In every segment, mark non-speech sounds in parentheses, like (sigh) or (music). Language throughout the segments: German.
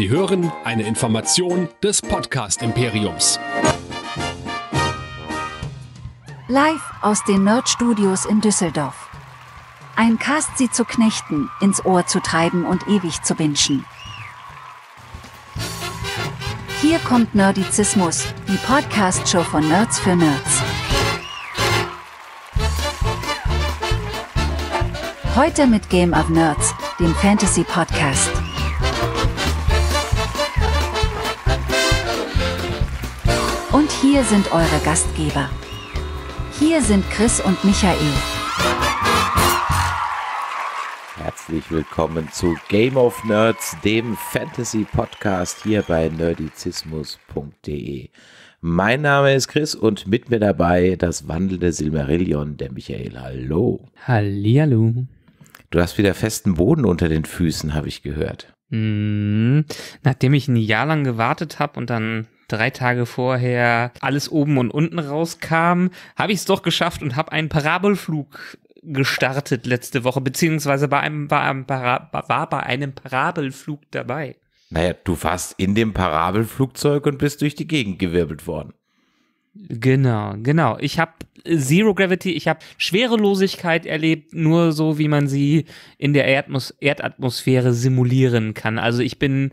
Sie hören eine Information des Podcast Imperiums. Live aus den Nerd Studios in Düsseldorf. Ein Cast sie zu knechten, ins Ohr zu treiben und ewig zu binschen. Hier kommt Nerdizismus, die Podcast-Show von Nerds für Nerds. Heute mit Game of Nerds, dem Fantasy-Podcast. Hier sind eure Gastgeber. Hier sind Chris und Michael. Herzlich willkommen zu Game of Nerds, dem Fantasy-Podcast hier bei nerdizismus.de. Mein Name ist Chris und mit mir dabei das wandelnde Silmarillion, der Michael. Hallo. Hallihallo. Du hast wieder festen Boden unter den Füßen, habe ich gehört. Mmh, nachdem ich ein Jahr lang gewartet habe und dann drei Tage vorher alles oben und unten rauskam, habe ich es doch geschafft und habe einen Parabelflug gestartet letzte Woche, beziehungsweise war, einem, war, einem war bei einem Parabelflug dabei. Naja, du warst in dem Parabelflugzeug und bist durch die Gegend gewirbelt worden. Genau, genau. Ich habe Zero Gravity, ich habe Schwerelosigkeit erlebt, nur so wie man sie in der Erdatmos Erdatmosphäre simulieren kann. Also ich bin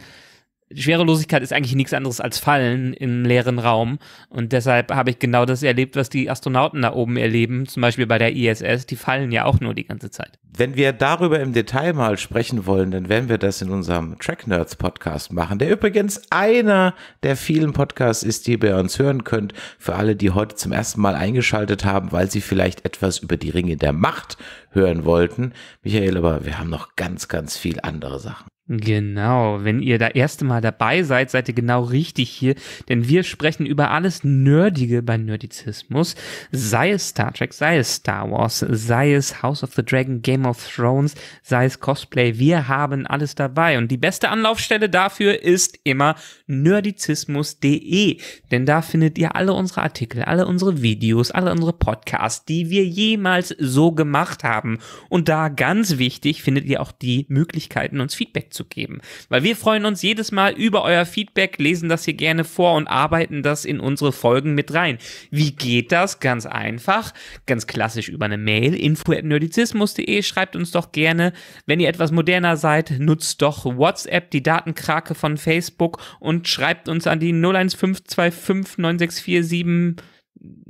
Schwerelosigkeit ist eigentlich nichts anderes als Fallen im leeren Raum. Und deshalb habe ich genau das erlebt, was die Astronauten da oben erleben, zum Beispiel bei der ISS. Die fallen ja auch nur die ganze Zeit. Wenn wir darüber im Detail mal sprechen wollen, dann werden wir das in unserem Track Nerds Podcast machen, der übrigens einer der vielen Podcasts ist, die ihr bei uns hören könnt. Für alle, die heute zum ersten Mal eingeschaltet haben, weil sie vielleicht etwas über die Ringe der Macht hören wollten. Michael, aber wir haben noch ganz, ganz viel andere Sachen. Genau, wenn ihr da erste Mal dabei seid, seid ihr genau richtig hier, denn wir sprechen über alles Nerdige bei Nerdizismus, sei es Star Trek, sei es Star Wars, sei es House of the Dragon, Game of Thrones, sei es Cosplay, wir haben alles dabei und die beste Anlaufstelle dafür ist immer nerdizismus.de, denn da findet ihr alle unsere Artikel, alle unsere Videos, alle unsere Podcasts, die wir jemals so gemacht haben und da ganz wichtig findet ihr auch die Möglichkeiten, uns Feedback zu zu geben. Weil wir freuen uns jedes Mal über euer Feedback, lesen das hier gerne vor und arbeiten das in unsere Folgen mit rein. Wie geht das? Ganz einfach, ganz klassisch über eine Mail, info.nerdizismus.de, schreibt uns doch gerne. Wenn ihr etwas moderner seid, nutzt doch WhatsApp, die Datenkrake von Facebook und schreibt uns an die 01525 964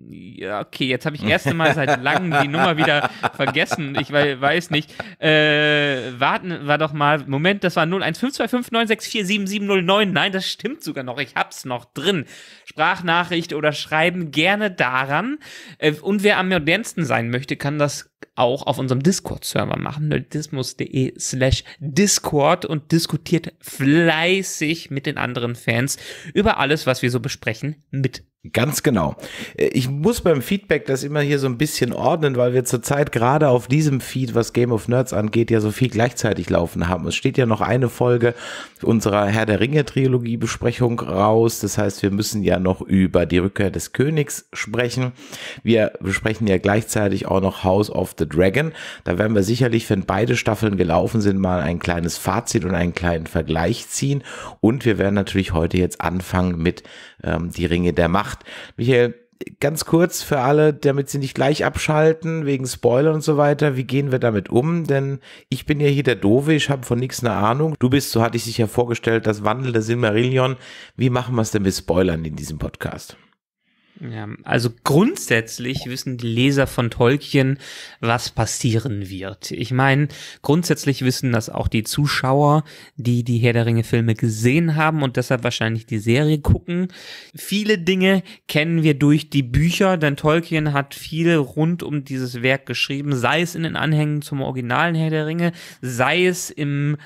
ja, okay, jetzt habe ich erst einmal seit langem die Nummer wieder vergessen. Ich weiß nicht. Äh, warten war doch mal. Moment, das war 015259647709. Nein, das stimmt sogar noch. Ich hab's noch drin. Sprachnachricht oder schreiben gerne daran. Äh, und wer am modernsten sein möchte, kann das auch auf unserem Discord-Server machen, nerdismus.de slash Discord und diskutiert fleißig mit den anderen Fans über alles, was wir so besprechen, mit Ganz genau. Äh, ich muss beim Feedback das immer hier so ein bisschen ordnen, weil wir zurzeit gerade auf diesem Feed, was Game of Nerds angeht, ja so viel gleichzeitig laufen haben. Es steht ja noch eine Folge unserer Herr der Ringe Trilogie Besprechung raus. Das heißt, wir müssen ja noch über die Rückkehr des Königs sprechen. Wir besprechen ja gleichzeitig auch noch House of the Dragon. Da werden wir sicherlich, wenn beide Staffeln gelaufen sind, mal ein kleines Fazit und einen kleinen Vergleich ziehen. Und wir werden natürlich heute jetzt anfangen mit ähm, die Ringe der Macht. Michael, ganz kurz für alle, damit sie nicht gleich abschalten, wegen Spoiler und so weiter, wie gehen wir damit um? Denn ich bin ja hier der Dove, ich habe von nichts eine Ahnung. Du bist, so hatte ich sich ja vorgestellt, das Wandel der Silmarillion. Wie machen wir es denn mit Spoilern in diesem Podcast? Ja, also grundsätzlich wissen die Leser von Tolkien, was passieren wird. Ich meine, grundsätzlich wissen das auch die Zuschauer, die die Herr der Ringe Filme gesehen haben und deshalb wahrscheinlich die Serie gucken. Viele Dinge kennen wir durch die Bücher, denn Tolkien hat viel rund um dieses Werk geschrieben, sei es in den Anhängen zum originalen Herr der Ringe, sei es im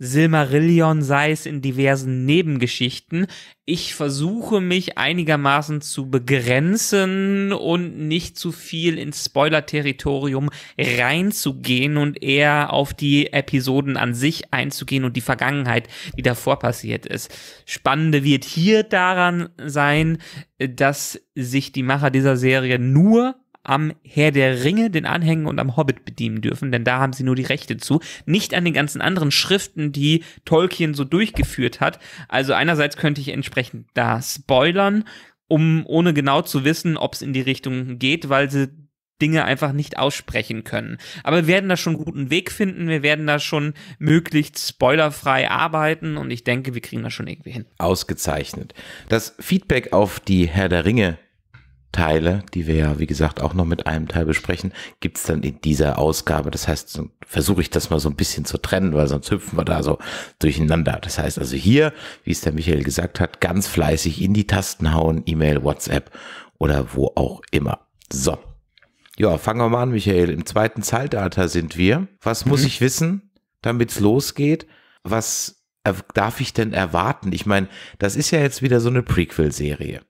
Silmarillion, sei es in diversen Nebengeschichten. Ich versuche mich einigermaßen zu begrenzen und nicht zu viel ins Spoiler-Territorium reinzugehen und eher auf die Episoden an sich einzugehen und die Vergangenheit, die davor passiert ist. Spannende wird hier daran sein, dass sich die Macher dieser Serie nur am Herr der Ringe, den Anhängen und am Hobbit bedienen dürfen, denn da haben sie nur die Rechte zu. Nicht an den ganzen anderen Schriften, die Tolkien so durchgeführt hat. Also einerseits könnte ich entsprechend da spoilern, um ohne genau zu wissen, ob es in die Richtung geht, weil sie Dinge einfach nicht aussprechen können. Aber wir werden da schon einen guten Weg finden, wir werden da schon möglichst spoilerfrei arbeiten und ich denke, wir kriegen das schon irgendwie hin. Ausgezeichnet. Das Feedback auf die Herr der Ringe Teile, die wir ja, wie gesagt, auch noch mit einem Teil besprechen, gibt's dann in dieser Ausgabe. Das heißt, versuche ich das mal so ein bisschen zu trennen, weil sonst hüpfen wir da so durcheinander. Das heißt also hier, wie es der Michael gesagt hat, ganz fleißig in die Tasten hauen, E-Mail, WhatsApp oder wo auch immer. So. Ja, fangen wir mal an, Michael. Im zweiten Zeitalter sind wir. Was mhm. muss ich wissen, damit's losgeht? Was darf ich denn erwarten? Ich meine, das ist ja jetzt wieder so eine Prequel-Serie.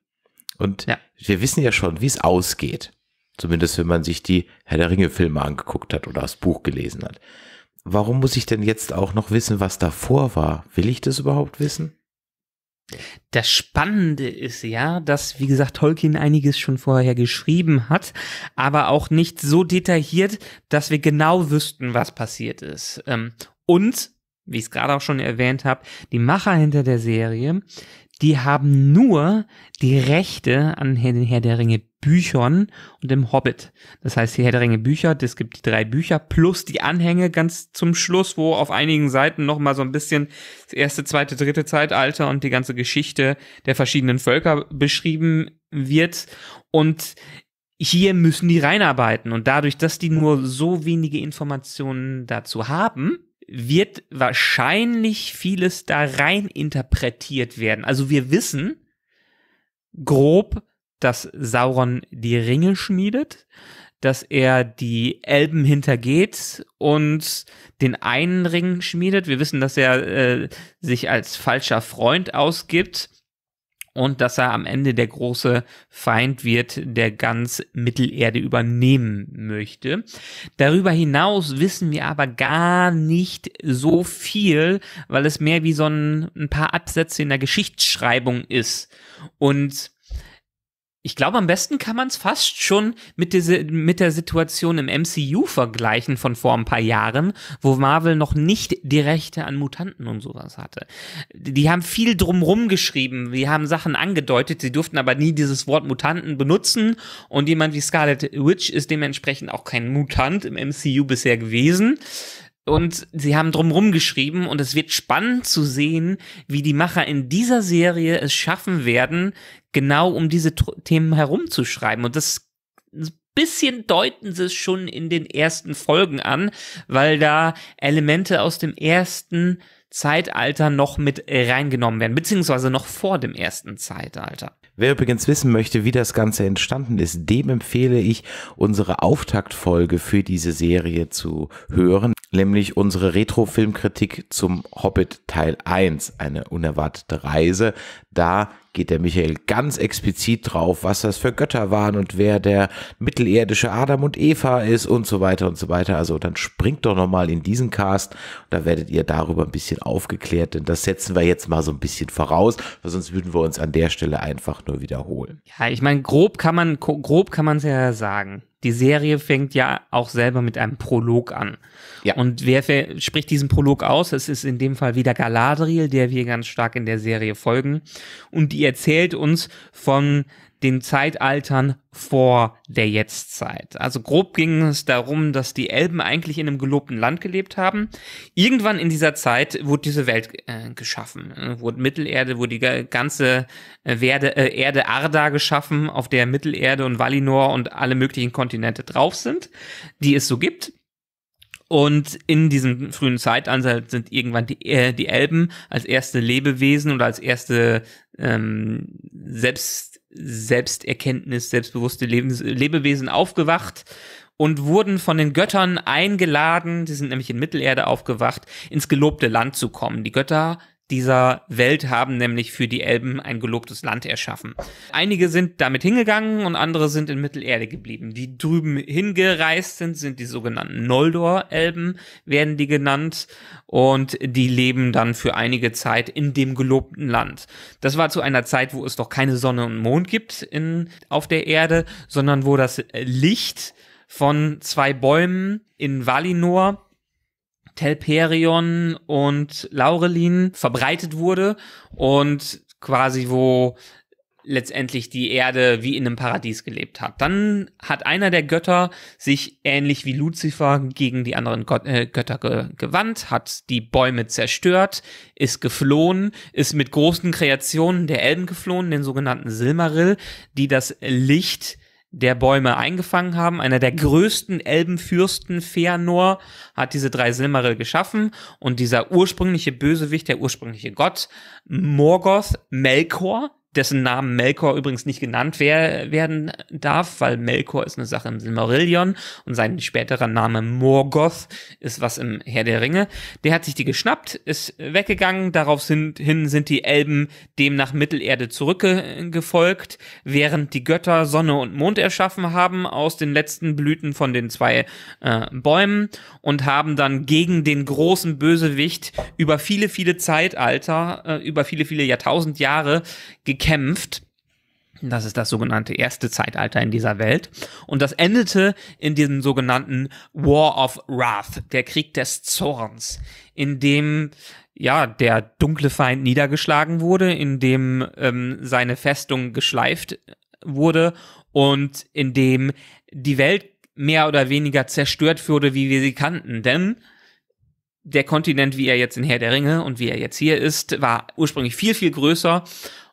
Und ja. wir wissen ja schon, wie es ausgeht. Zumindest wenn man sich die Herr der Ringe-Filme angeguckt hat oder das Buch gelesen hat. Warum muss ich denn jetzt auch noch wissen, was davor war? Will ich das überhaupt wissen? Das Spannende ist ja, dass, wie gesagt, Tolkien einiges schon vorher geschrieben hat, aber auch nicht so detailliert, dass wir genau wüssten, was passiert ist. Ähm, und, wie ich es gerade auch schon erwähnt habe, die Macher hinter der Serie, die haben nur die Rechte an den Herr der Ringe Büchern und dem Hobbit. Das heißt, die Herr der Ringe Bücher, das gibt die drei Bücher plus die Anhänge ganz zum Schluss, wo auf einigen Seiten nochmal so ein bisschen das erste, zweite, dritte Zeitalter und die ganze Geschichte der verschiedenen Völker beschrieben wird. Und hier müssen die reinarbeiten. Und dadurch, dass die nur so wenige Informationen dazu haben, wird wahrscheinlich vieles da rein interpretiert werden. Also wir wissen grob, dass Sauron die Ringe schmiedet, dass er die Elben hintergeht und den einen Ring schmiedet. Wir wissen, dass er äh, sich als falscher Freund ausgibt und dass er am Ende der große Feind wird, der ganz Mittelerde übernehmen möchte. Darüber hinaus wissen wir aber gar nicht so viel, weil es mehr wie so ein, ein paar Absätze in der Geschichtsschreibung ist. Und ich glaube, am besten kann man es fast schon mit, diese, mit der Situation im MCU vergleichen von vor ein paar Jahren, wo Marvel noch nicht die Rechte an Mutanten und sowas hatte. Die haben viel drumrum geschrieben, die haben Sachen angedeutet, sie durften aber nie dieses Wort Mutanten benutzen und jemand wie Scarlet Witch ist dementsprechend auch kein Mutant im MCU bisher gewesen. Und sie haben drumrum geschrieben und es wird spannend zu sehen, wie die Macher in dieser Serie es schaffen werden, genau um diese T Themen herumzuschreiben. Und das bisschen deuten sie es schon in den ersten Folgen an, weil da Elemente aus dem ersten Zeitalter noch mit reingenommen werden, beziehungsweise noch vor dem ersten Zeitalter. Wer übrigens wissen möchte, wie das Ganze entstanden ist, dem empfehle ich, unsere Auftaktfolge für diese Serie zu hören, nämlich unsere Retro-Filmkritik zum Hobbit Teil 1, eine unerwartete Reise. Da geht der Michael ganz explizit drauf, was das für Götter waren und wer der mittelerdische Adam und Eva ist und so weiter und so weiter. Also dann springt doch nochmal in diesen Cast, da werdet ihr darüber ein bisschen aufgeklärt, denn das setzen wir jetzt mal so ein bisschen voraus, weil sonst würden wir uns an der Stelle einfach nur wiederholen. Ja, ich meine, grob kann man, grob kann man es ja sagen die Serie fängt ja auch selber mit einem Prolog an. Ja. Und wer spricht diesen Prolog aus? Es ist in dem Fall wieder Galadriel, der wir ganz stark in der Serie folgen. Und die erzählt uns von den Zeitaltern vor der Jetztzeit. Also grob ging es darum, dass die Elben eigentlich in einem gelobten Land gelebt haben. Irgendwann in dieser Zeit wurde diese Welt äh, geschaffen, äh, wurde Mittelerde, wurde die ganze äh, Werde, äh, Erde Arda geschaffen, auf der Mittelerde und Valinor und alle möglichen Kontinente drauf sind, die es so gibt. Und in diesem frühen Zeitalter sind irgendwann die, äh, die Elben als erste Lebewesen oder als erste ähm, selbst Selbsterkenntnis, selbstbewusste Lebens Lebewesen aufgewacht und wurden von den Göttern eingeladen, sie sind nämlich in Mittelerde aufgewacht, ins gelobte Land zu kommen. Die Götter dieser Welt haben nämlich für die Elben ein gelobtes Land erschaffen. Einige sind damit hingegangen und andere sind in Mittelerde geblieben. Die drüben hingereist sind, sind die sogenannten Noldor-Elben, werden die genannt, und die leben dann für einige Zeit in dem gelobten Land. Das war zu einer Zeit, wo es doch keine Sonne und Mond gibt in, auf der Erde, sondern wo das Licht von zwei Bäumen in Valinor Telperion und Laurelin verbreitet wurde und quasi wo letztendlich die Erde wie in einem Paradies gelebt hat. Dann hat einer der Götter sich ähnlich wie Luzifer gegen die anderen Gott, äh, Götter ge gewandt, hat die Bäume zerstört, ist geflohen, ist mit großen Kreationen der Elben geflohen, den sogenannten Silmaril, die das Licht der Bäume eingefangen haben. Einer der größten Elbenfürsten, Feanor, hat diese drei Silmaril geschaffen und dieser ursprüngliche Bösewicht, der ursprüngliche Gott, Morgoth, Melkor, dessen Namen Melkor übrigens nicht genannt wer werden darf, weil Melkor ist eine Sache im Silmarillion und sein späterer Name Morgoth ist was im Herr der Ringe. Der hat sich die geschnappt, ist weggegangen, darauf hin sind die Elben dem nach Mittelerde zurückgefolgt, während die Götter Sonne und Mond erschaffen haben aus den letzten Blüten von den zwei äh, Bäumen und haben dann gegen den großen Bösewicht über viele, viele Zeitalter, äh, über viele, viele Jahrtausend Jahre gekämpft gekämpft. Das ist das sogenannte erste Zeitalter in dieser Welt. Und das endete in diesem sogenannten War of Wrath, der Krieg des Zorns, in dem ja, der dunkle Feind niedergeschlagen wurde, in dem ähm, seine Festung geschleift wurde und in dem die Welt mehr oder weniger zerstört wurde, wie wir sie kannten. Denn der Kontinent, wie er jetzt in Herr der Ringe und wie er jetzt hier ist, war ursprünglich viel, viel größer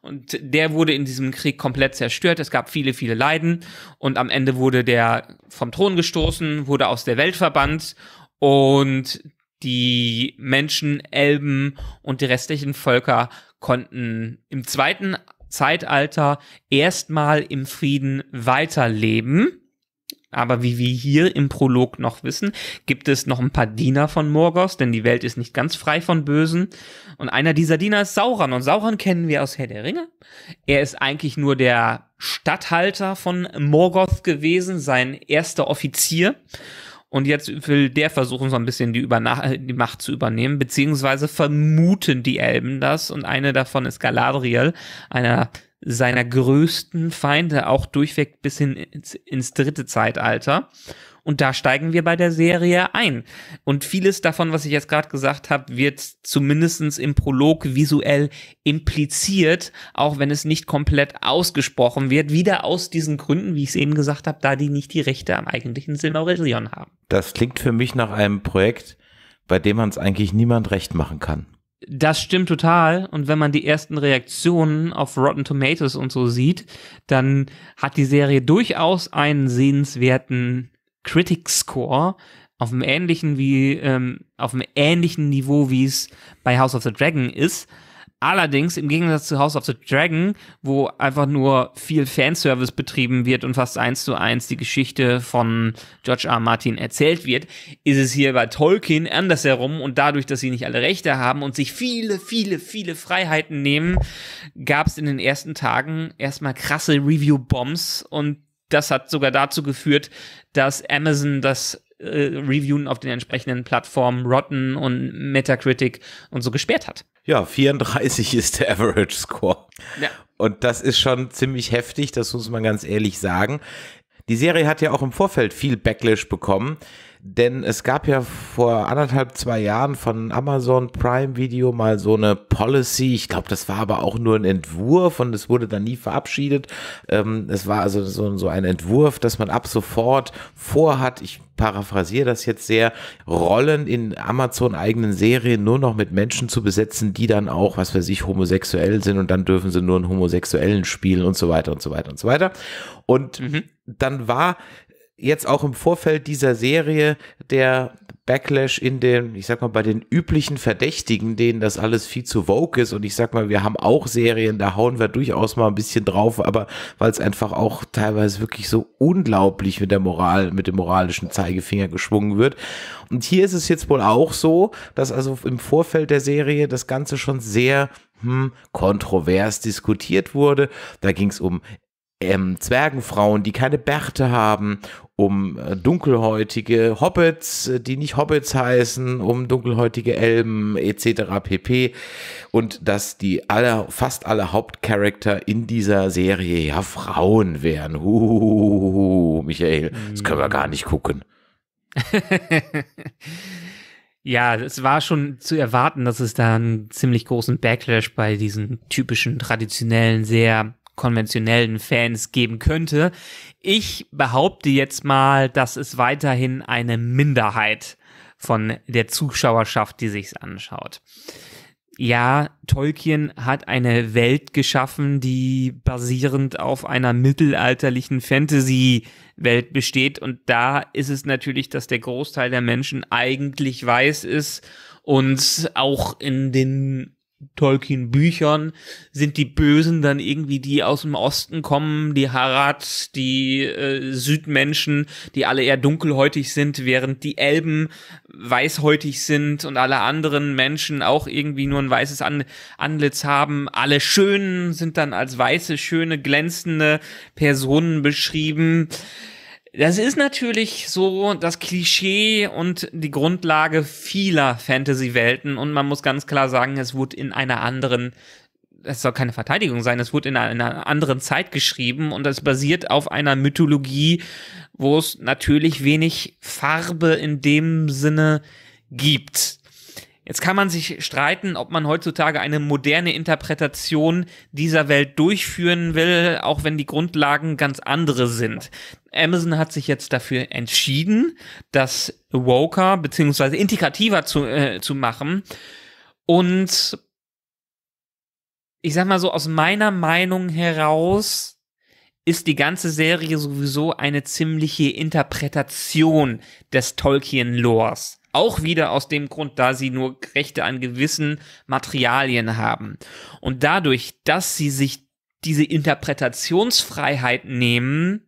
und der wurde in diesem Krieg komplett zerstört. Es gab viele, viele Leiden. Und am Ende wurde der vom Thron gestoßen, wurde aus der Welt verbannt. Und die Menschen, Elben und die restlichen Völker konnten im zweiten Zeitalter erstmal im Frieden weiterleben. Aber wie wir hier im Prolog noch wissen, gibt es noch ein paar Diener von Morgoth, denn die Welt ist nicht ganz frei von Bösen. Und einer dieser Diener ist Sauron. Und Sauron kennen wir aus Herr der Ringe. Er ist eigentlich nur der Statthalter von Morgoth gewesen, sein erster Offizier. Und jetzt will der versuchen, so ein bisschen die, Überna die Macht zu übernehmen, beziehungsweise vermuten die Elben das. Und eine davon ist Galadriel, einer seiner größten Feinde auch durchweg bis hin ins, ins dritte Zeitalter. Und da steigen wir bei der Serie ein. Und vieles davon, was ich jetzt gerade gesagt habe, wird zumindestens im Prolog visuell impliziert, auch wenn es nicht komplett ausgesprochen wird. Wieder aus diesen Gründen, wie ich es eben gesagt habe, da die nicht die Rechte am eigentlichen Silmarillion haben. Das klingt für mich nach einem Projekt, bei dem man es eigentlich niemand recht machen kann. Das stimmt total. Und wenn man die ersten Reaktionen auf Rotten Tomatoes und so sieht, dann hat die Serie durchaus einen sehenswerten Critic Score auf einem ähnlichen wie ähm, auf einem ähnlichen Niveau, wie es bei House of the Dragon ist. Allerdings, im Gegensatz zu House of the Dragon, wo einfach nur viel Fanservice betrieben wird und fast eins zu eins die Geschichte von George R. R. Martin erzählt wird, ist es hier bei Tolkien andersherum und dadurch, dass sie nicht alle Rechte haben und sich viele, viele, viele Freiheiten nehmen, gab es in den ersten Tagen erstmal krasse Review-Bombs und das hat sogar dazu geführt, dass Amazon das äh, Reviewen auf den entsprechenden Plattformen Rotten und Metacritic und so gesperrt hat. Ja, 34 (laughs) ist der Average Score. Ja. Und das ist schon ziemlich heftig, das muss man ganz ehrlich sagen. Die Serie hat ja auch im Vorfeld viel Backlash bekommen. Denn es gab ja vor anderthalb, zwei Jahren von Amazon Prime Video mal so eine Policy. Ich glaube, das war aber auch nur ein Entwurf und es wurde dann nie verabschiedet. Ähm, es war also so, so ein Entwurf, dass man ab sofort vorhat, ich paraphrasiere das jetzt sehr, Rollen in Amazon-eigenen Serien nur noch mit Menschen zu besetzen, die dann auch, was für sich, homosexuell sind und dann dürfen sie nur einen Homosexuellen spielen und so weiter und so weiter und so weiter. Und mhm. dann war jetzt auch im Vorfeld dieser Serie der Backlash in den, ich sag mal, bei den üblichen Verdächtigen, denen das alles viel zu woke ist. Und ich sag mal, wir haben auch Serien, da hauen wir durchaus mal ein bisschen drauf, aber weil es einfach auch teilweise wirklich so unglaublich mit der Moral, mit dem moralischen Zeigefinger geschwungen wird. Und hier ist es jetzt wohl auch so, dass also im Vorfeld der Serie das Ganze schon sehr hm, kontrovers diskutiert wurde. Da ging es um ähm, Zwergenfrauen, die keine Bärte haben, um äh, dunkelhäutige Hobbits, äh, die nicht Hobbits heißen, um dunkelhäutige Elben etc. pp. Und dass die aller, fast alle Hauptcharakter in dieser Serie ja Frauen wären. Huhuhuhu, Michael, das können wir gar nicht gucken. (laughs) Ja, es war schon zu erwarten, dass es da einen ziemlich großen Backlash bei diesen typischen, traditionellen, sehr konventionellen Fans geben könnte. Ich behaupte jetzt mal, dass es weiterhin eine Minderheit von der Zuschauerschaft, die sich's anschaut. Ja, Tolkien hat eine Welt geschaffen, die basierend auf einer mittelalterlichen Fantasy-Welt besteht. Und da ist es natürlich, dass der Großteil der Menschen eigentlich weiß ist und auch in den Tolkien-Büchern sind die Bösen dann irgendwie die aus dem Osten kommen, die Harad, die äh, Südmenschen, die alle eher dunkelhäutig sind, während die Elben weißhäutig sind und alle anderen Menschen auch irgendwie nur ein weißes An Antlitz haben. Alle Schönen sind dann als weiße, schöne, glänzende Personen beschrieben. Das ist natürlich so das Klischee und die Grundlage vieler Fantasy-Welten und man muss ganz klar sagen, es wurde in einer anderen es soll keine Verteidigung sein, es wurde in einer anderen Zeit geschrieben und es basiert auf einer Mythologie, wo es natürlich wenig Farbe in dem Sinne gibt. Jetzt kann man sich streiten, ob man heutzutage eine moderne Interpretation dieser Welt durchführen will, auch wenn die Grundlagen ganz andere sind. Amazon hat sich jetzt dafür entschieden, das woker bzw. integrativer zu, äh, zu machen. Und ich sag mal so, aus meiner Meinung heraus ist die ganze Serie sowieso eine ziemliche Interpretation des Tolkien-Lores. Auch wieder aus dem Grund, da sie nur Rechte an gewissen Materialien haben. Und dadurch, dass sie sich diese Interpretationsfreiheit nehmen,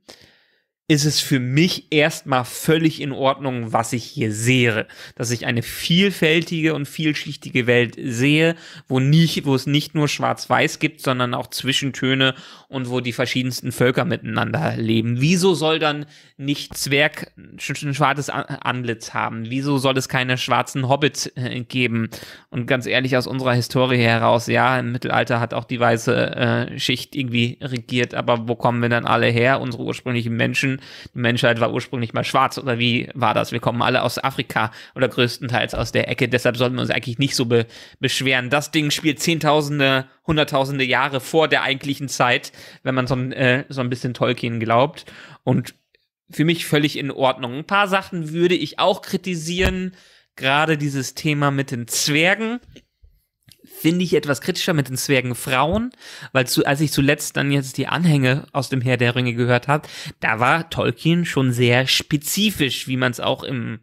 ist es für mich erstmal völlig in Ordnung, was ich hier sehe. Dass ich eine vielfältige und vielschichtige Welt sehe, wo, nicht, wo es nicht nur Schwarz-Weiß gibt, sondern auch Zwischentöne und wo die verschiedensten Völker miteinander leben. Wieso soll dann nicht Zwerg ein schwarzes Antlitz haben? Wieso soll es keine schwarzen Hobbits äh, geben? Und ganz ehrlich, aus unserer Historie heraus, ja, im Mittelalter hat auch die weiße äh, Schicht irgendwie regiert, aber wo kommen wir dann alle her? Unsere ursprünglichen Menschen die Menschheit war ursprünglich mal schwarz oder wie war das? Wir kommen alle aus Afrika oder größtenteils aus der Ecke, deshalb sollten wir uns eigentlich nicht so be beschweren. Das Ding spielt Zehntausende, Hunderttausende Jahre vor der eigentlichen Zeit, wenn man so, äh, so ein bisschen Tolkien glaubt und für mich völlig in Ordnung. Ein paar Sachen würde ich auch kritisieren, gerade dieses Thema mit den Zwergen finde ich etwas kritischer mit den Zwergen Frauen, weil zu, als ich zuletzt dann jetzt die Anhänge aus dem Herr der Ringe gehört habe, da war Tolkien schon sehr spezifisch, wie man es auch im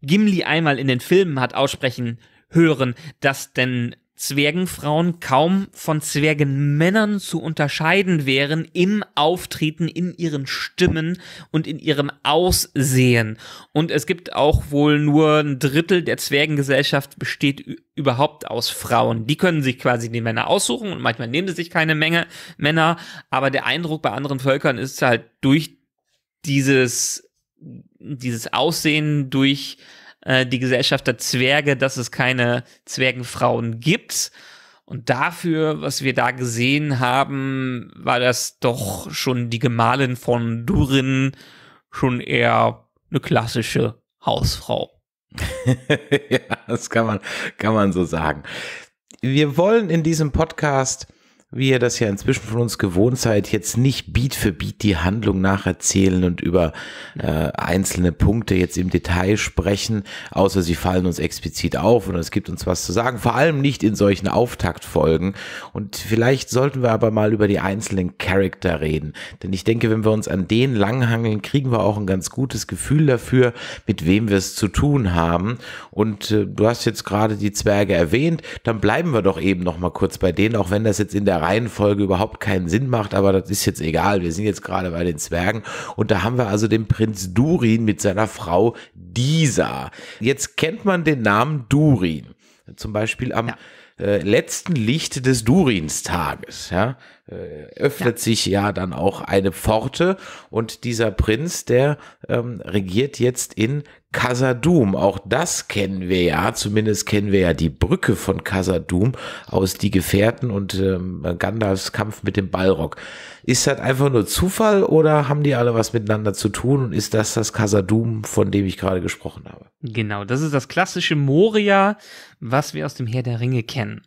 Gimli einmal in den Filmen hat aussprechen hören, dass denn Zwergenfrauen kaum von Zwergenmännern zu unterscheiden wären im Auftreten, in ihren Stimmen und in ihrem Aussehen. Und es gibt auch wohl nur ein Drittel der Zwergengesellschaft besteht überhaupt aus Frauen. Die können sich quasi die Männer aussuchen und manchmal nehmen sie sich keine Menge Männer, aber der Eindruck bei anderen Völkern ist halt durch dieses, dieses Aussehen, durch äh, die Gesellschaft der Zwerge, dass es keine Zwergenfrauen gibt. Und dafür, was wir da gesehen haben, war das doch schon die Gemahlin von Durin schon eher eine klassische Hausfrau. (laughs) ja, das kann man, kann man so sagen. Wir wollen in diesem Podcast wie ihr das ja inzwischen von uns gewohnt seid, jetzt nicht Beat für Beat die Handlung nacherzählen und über äh, einzelne Punkte jetzt im Detail sprechen, außer sie fallen uns explizit auf und es gibt uns was zu sagen, vor allem nicht in solchen Auftaktfolgen. Und vielleicht sollten wir aber mal über die einzelnen Charakter reden, denn ich denke, wenn wir uns an denen langhangeln, kriegen wir auch ein ganz gutes Gefühl dafür, mit wem wir es zu tun haben. Und äh, du hast jetzt gerade die Zwerge erwähnt, dann bleiben wir doch eben noch mal kurz bei denen, auch wenn das jetzt in der Reihenfolge überhaupt keinen Sinn macht, aber das ist jetzt egal. Wir sind jetzt gerade bei den Zwergen und da haben wir also den Prinz Durin mit seiner Frau Disa. Jetzt kennt man den Namen Durin. Zum Beispiel am ja. äh, letzten Licht des Durinstages. Ja? Äh, öffnet ja. sich ja dann auch eine Pforte und dieser Prinz, der ähm, regiert jetzt in Casadum. Auch das kennen wir ja, zumindest kennen wir ja die Brücke von Casadum aus Die Gefährten und ähm, Gandalfs Kampf mit dem Balrog. Ist das einfach nur Zufall oder haben die alle was miteinander zu tun und ist das das Casadum, von dem ich gerade gesprochen habe? Genau, das ist das klassische Moria, was wir aus dem Herr der Ringe kennen.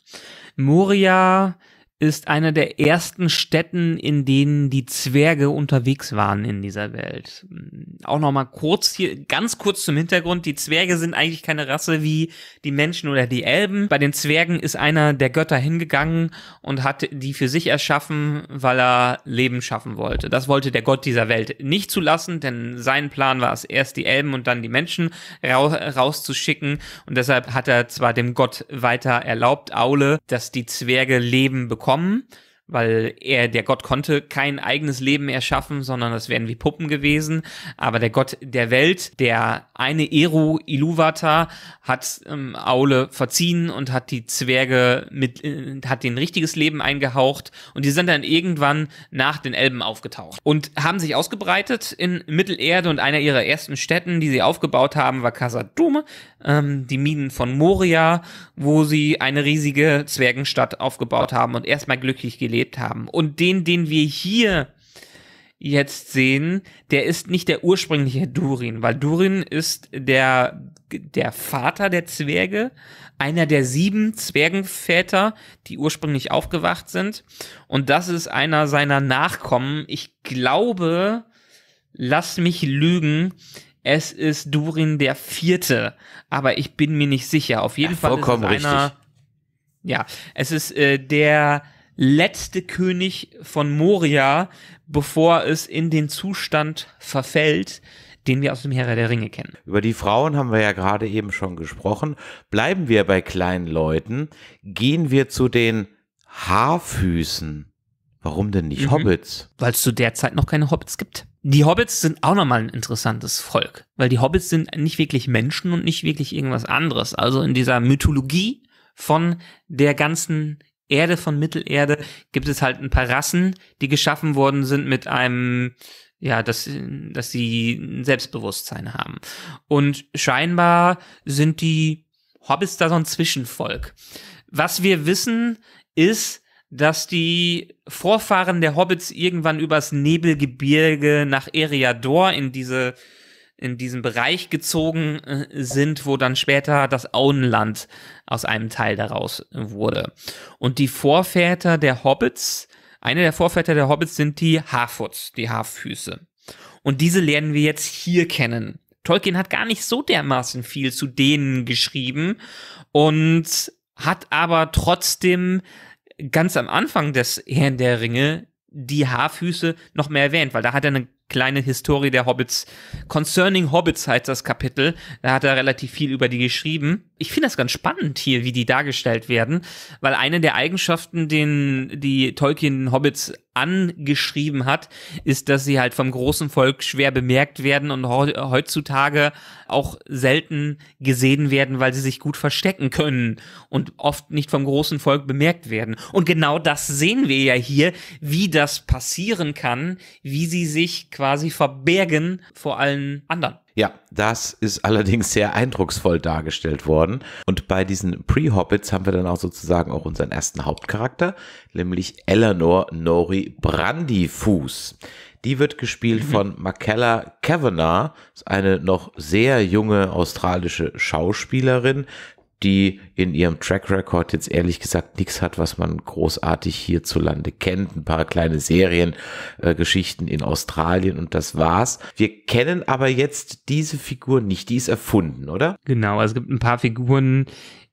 Moria ist einer der ersten Städten, in denen die Zwerge unterwegs waren in dieser Welt. Hm, auch noch mal kurz hier, ganz kurz zum Hintergrund: Die Zwerge sind eigentlich keine Rasse wie die Menschen oder die Elben. Bei den Zwergen ist einer der Götter hingegangen und hat die für sich erschaffen, weil er Leben schaffen wollte. Das wollte der Gott dieser Welt nicht zulassen, denn sein Plan war es, erst die Elben und dann die Menschen raus, rauszuschicken. Und deshalb hat er zwar dem Gott weiter erlaubt, Aule, dass die Zwerge Leben bekommen Wann weil er, der Gott konnte kein eigenes Leben erschaffen, sondern das wären wie Puppen gewesen. Aber der Gott der Welt, der eine Eru Iluvata, hat ähm, Aule verziehen und hat die Zwerge mit, äh, hat den richtiges Leben eingehaucht und die sind dann irgendwann nach den Elben aufgetaucht und haben sich ausgebreitet in Mittelerde und einer ihrer ersten Städten, die sie aufgebaut haben, war Casadum, ähm, die Minen von Moria, wo sie eine riesige Zwergenstadt aufgebaut haben und erstmal glücklich gelebt erlebt haben. Und den, den wir hier jetzt sehen, der ist nicht der ursprüngliche Durin, weil Durin ist der, der Vater der Zwerge, einer der sieben Zwergenväter, die ursprünglich aufgewacht sind. Und das ist einer seiner Nachkommen. Ich glaube, lass mich lügen, es ist Durin der Vierte, aber ich bin mir nicht sicher. Auf jeden ja, Fall ist es einer. Richtig. Ja, es ist äh, der letzte König von Moria, bevor es in den Zustand verfällt, den wir aus dem Herr der Ringe kennen. Über die Frauen haben wir ja gerade eben schon gesprochen. Bleiben wir bei kleinen Leuten, gehen wir zu den Haarfüßen. Warum denn nicht mhm. Hobbits? Weil es zu der Zeit noch keine Hobbits gibt. Die Hobbits sind auch nochmal ein interessantes Volk, weil die Hobbits sind nicht wirklich Menschen und nicht wirklich irgendwas anderes. Also in dieser Mythologie von der ganzen Erde von Mittelerde gibt es halt ein paar Rassen, die geschaffen worden sind mit einem, ja, dass, dass sie Selbstbewusstsein haben. Und scheinbar sind die Hobbits da so ein Zwischenvolk. Was wir wissen, ist, dass die Vorfahren der Hobbits irgendwann übers Nebelgebirge nach Eriador in diese in diesen Bereich gezogen äh, sind, wo dann später das Auenland aus einem Teil daraus äh, wurde. Und die Vorväter der Hobbits, eine der Vorväter der Hobbits sind die Harfoots, die Haarfüße. Und diese lernen wir jetzt hier kennen. Tolkien hat gar nicht so dermaßen viel zu denen geschrieben und hat aber trotzdem ganz am Anfang des Herrn der Ringe die Haarfüße noch mehr erwähnt, weil da hat er eine kleine Historie der Hobbits. Concerning Hobbits heißt das Kapitel. Da hat er relativ viel über die geschrieben. Ich finde das ganz spannend hier, wie die dargestellt werden, weil eine der Eigenschaften, den die Tolkien Hobbits angeschrieben hat, ist, dass sie halt vom großen Volk schwer bemerkt werden und heutzutage auch selten gesehen werden, weil sie sich gut verstecken können und oft nicht vom großen Volk bemerkt werden. Und genau das sehen wir ja hier, wie das passieren kann, wie sie sich quasi verbergen vor allen anderen. Ja, das ist allerdings sehr eindrucksvoll dargestellt worden. Und bei diesen Pre-Hobbits haben wir dann auch sozusagen auch unseren ersten Hauptcharakter, nämlich Eleanor Nori Brandyfuß. Die wird gespielt mhm. von Makella Kavanagh, eine noch sehr junge australische Schauspielerin, die in ihrem Track Record jetzt ehrlich gesagt nichts hat, was man großartig hierzulande kennt. Ein paar kleine Seriengeschichten äh, in Australien und das war's. Wir kennen aber jetzt diese Figur nicht, die ist erfunden, oder? Genau, also es gibt ein paar Figuren,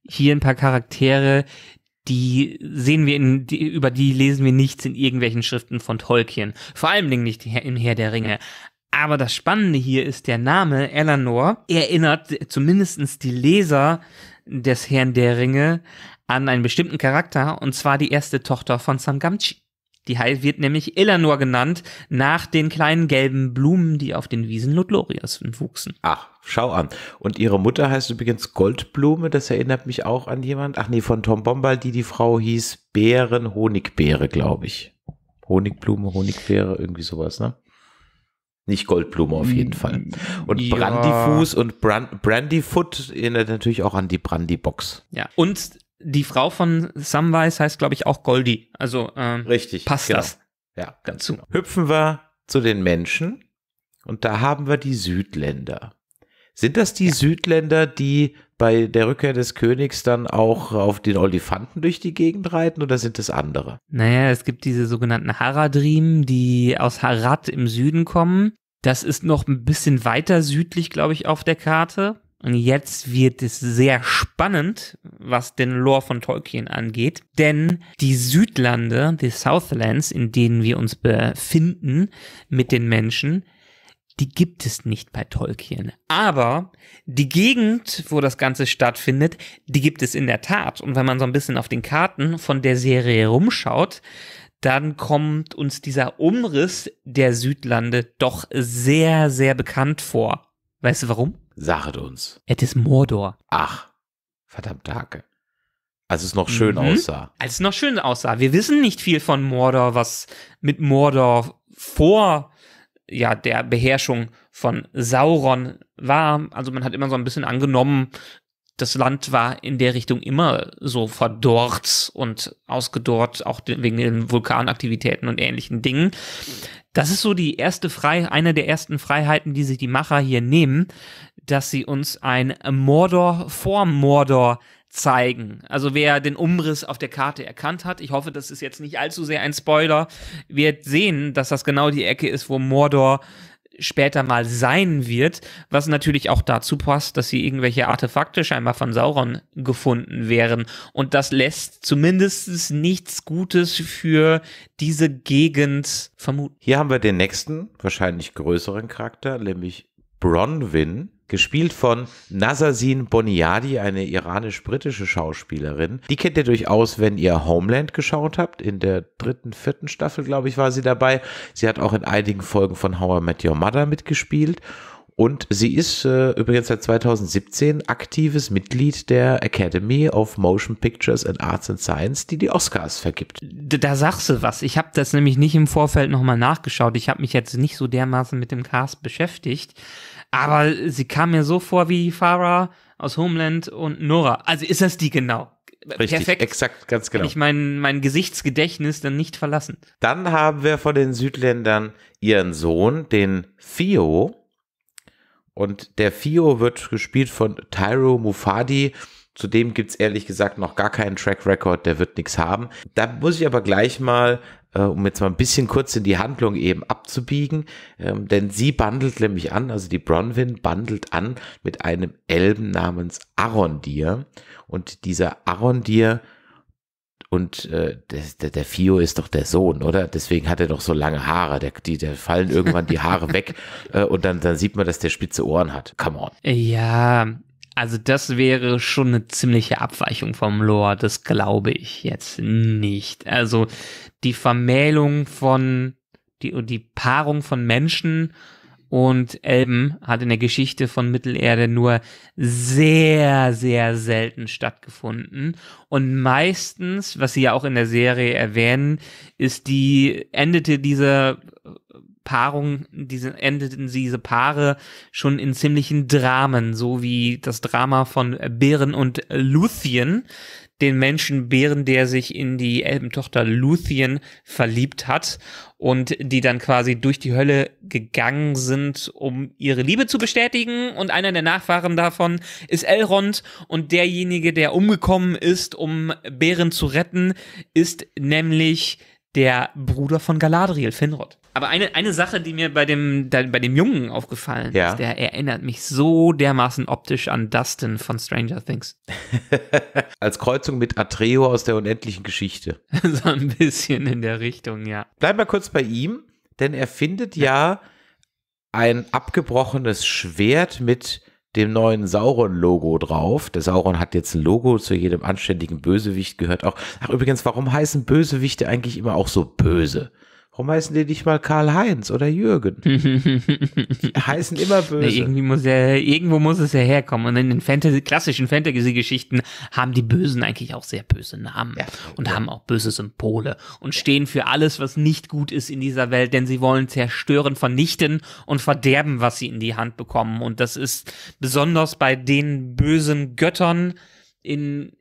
hier ein paar Charaktere, die sehen wir in, die, über die lesen wir nichts in irgendwelchen Schriften von Tolkien. Vor allem nicht im Herr der Ringe. Aber das Spannende hier ist, der Name Eleanor erinnert zumindest die Leser des Herrn der Ringe an einen bestimmten Charakter, und zwar die erste Tochter von Sam Gamchi. Die wird nämlich Elanor genannt, nach den kleinen gelben Blumen, die auf den Wiesen Ludlorias wuchsen. Ach, schau an. Und ihre Mutter heißt übrigens Goldblume, das erinnert mich auch an jemand. Ach nee, von Tom Bombal, die die Frau hieß Bären, Honigbeere, glaube ich. Honigblume, Honigbeere, irgendwie sowas, ne? Nicht Goldblume auf jeden Fall. Mhm. Und ja. Brandyfuß und Brand Brandyfoot erinnert natürlich auch an die Brandybox. Ja. Und die Frau von Samwise heißt, glaube ich, auch Goldie. Also ähm, Richtig, passt genau. das. Ja, ganz genau. Hüpfen wir zu den Menschen und da haben wir die Südländer. Sind das die ja. Südländer, die bei der Rückkehr des Königs dann auch auf den Olifanten durch die Gegend reiten oder sind es andere? Naja, es gibt diese sogenannten Haradrim, die aus Harad im Süden kommen das ist noch ein bisschen weiter südlich, glaube ich, auf der Karte. Und jetzt wird es sehr spannend, was den Lore von Tolkien angeht, denn die Südlande, die Southlands, in denen wir uns befinden mit den Menschen, die gibt es nicht bei Tolkien. Aber die Gegend, wo das Ganze stattfindet, die gibt es in der Tat. Und wenn man so ein bisschen auf den Karten von der Serie rumschaut, dann kommt uns dieser Umriss der Südlande doch sehr, sehr bekannt vor. Weißt du warum? Saget uns. Es ist Mordor. Ach, verdammt Hacke. Als es noch mhm. schön mhm. aussah. Als es noch schön aussah. Wir wissen nicht viel von Mordor, was mit Mordor vor ja, der Beherrschung von Sauron war. Also man hat immer so ein bisschen angenommen, das Land war in der Richtung immer so verdorrt und ausgedorrt, auch wegen den Vulkanaktivitäten und ähnlichen Dingen. Das ist so die erste Freiheit, eine der ersten Freiheiten, die sich die Macher hier nehmen, dass sie uns ein Mordor vor Mordor zeigen. Also wer den Umriss auf der Karte erkannt hat, ich hoffe, das ist jetzt nicht allzu sehr ein Spoiler, wird sehen, dass das genau die Ecke ist, wo Mordor später mal sein wird, was natürlich auch dazu passt, dass sie irgendwelche Artefakte scheinbar von Sauron gefunden wären. Und das lässt zumindest nichts Gutes für diese Gegend vermuten. Hier haben wir den nächsten, wahrscheinlich größeren Charakter, nämlich Bronwyn, gespielt von Nazazin Boniadi, eine iranisch-britische Schauspielerin. Die kennt ihr durchaus, wenn ihr Homeland geschaut habt. In der dritten, vierten Staffel, glaube ich, war sie dabei. Sie hat auch in einigen Folgen von How I Met Your Mother mitgespielt. Und sie ist äh, übrigens seit 2017 aktives Mitglied der Academy of Motion Pictures and Arts and Science, die die Oscars vergibt. Da sagst du was. Ich habe das nämlich nicht im Vorfeld nochmal nachgeschaut. Ich habe mich jetzt nicht so dermaßen mit dem Cast beschäftigt. Aber sie kam mir so vor wie Farah aus Homeland und Nora. Also ist das die genau? Richtig, Perfekt. exakt, ganz genau. Kann ich mein, mein Gesichtsgedächtnis dann nicht verlassen. Dann haben wir von den Südländern ihren Sohn, den Theo. Und der Theo wird gespielt von Tyro Mufadi. Zu dem gibt es ehrlich gesagt noch gar keinen Track Record, der wird nichts haben. Da muss ich aber gleich mal äh, um jetzt mal ein bisschen kurz in die Handlung eben abzubiegen, ähm, denn sie bandelt nämlich an, also die Bronwyn bandelt an mit einem Elben namens Arondir und dieser Arondir und äh, der, der, Fio ist doch der Sohn, oder? Deswegen hat er doch so lange Haare. Der, die, der fallen irgendwann die Haare (laughs) weg äh, und dann, dann sieht man, dass der spitze Ohren hat. Come on. Ja, also das wäre schon eine ziemliche Abweichung vom Lore, das glaube ich jetzt nicht. Also die Vermählung von, die, die Paarung von Menschen und Elben hat in der Geschichte von Mittelerde nur sehr, sehr selten stattgefunden. Und meistens, was sie ja auch in der Serie erwähnen, ist die, endete diese Paarung, diese, endeten diese Paare schon in ziemlichen Dramen, so wie das Drama von Bären und Luthien, den Menschen Bären, der sich in die Elbentochter Luthien verliebt hat und die dann quasi durch die Hölle gegangen sind, um ihre Liebe zu bestätigen. Und einer der Nachfahren davon ist Elrond und derjenige, der umgekommen ist, um Bären zu retten, ist nämlich der Bruder von Galadriel, Finrod. Aber eine, eine Sache, die mir bei dem, bei dem Jungen aufgefallen ja. ist, der erinnert mich so dermaßen optisch an Dustin von Stranger Things. (laughs) Als Kreuzung mit Atreo aus der unendlichen Geschichte. (laughs) so ein bisschen in der Richtung, ja. Bleib mal kurz bei ihm, denn er findet ja ein abgebrochenes Schwert mit dem neuen Sauron-Logo drauf. Der Sauron hat jetzt ein Logo, zu jedem anständigen Bösewicht gehört auch. Ach übrigens, warum heißen Bösewichte eigentlich immer auch so böse? Warum heißen die nicht mal Karl-Heinz oder Jürgen? (laughs) die heißen immer böse. Nee, irgendwie muss ja, irgendwo muss es ja herkommen. Und in den Fantasy, klassischen Fantasy-Geschichten haben die Bösen eigentlich auch sehr böse Namen ja, und ja. haben auch böse Symbole und stehen für alles, was nicht gut ist in dieser Welt, denn sie wollen zerstören, vernichten und verderben, was sie in die Hand bekommen. Und das ist besonders bei den bösen Göttern in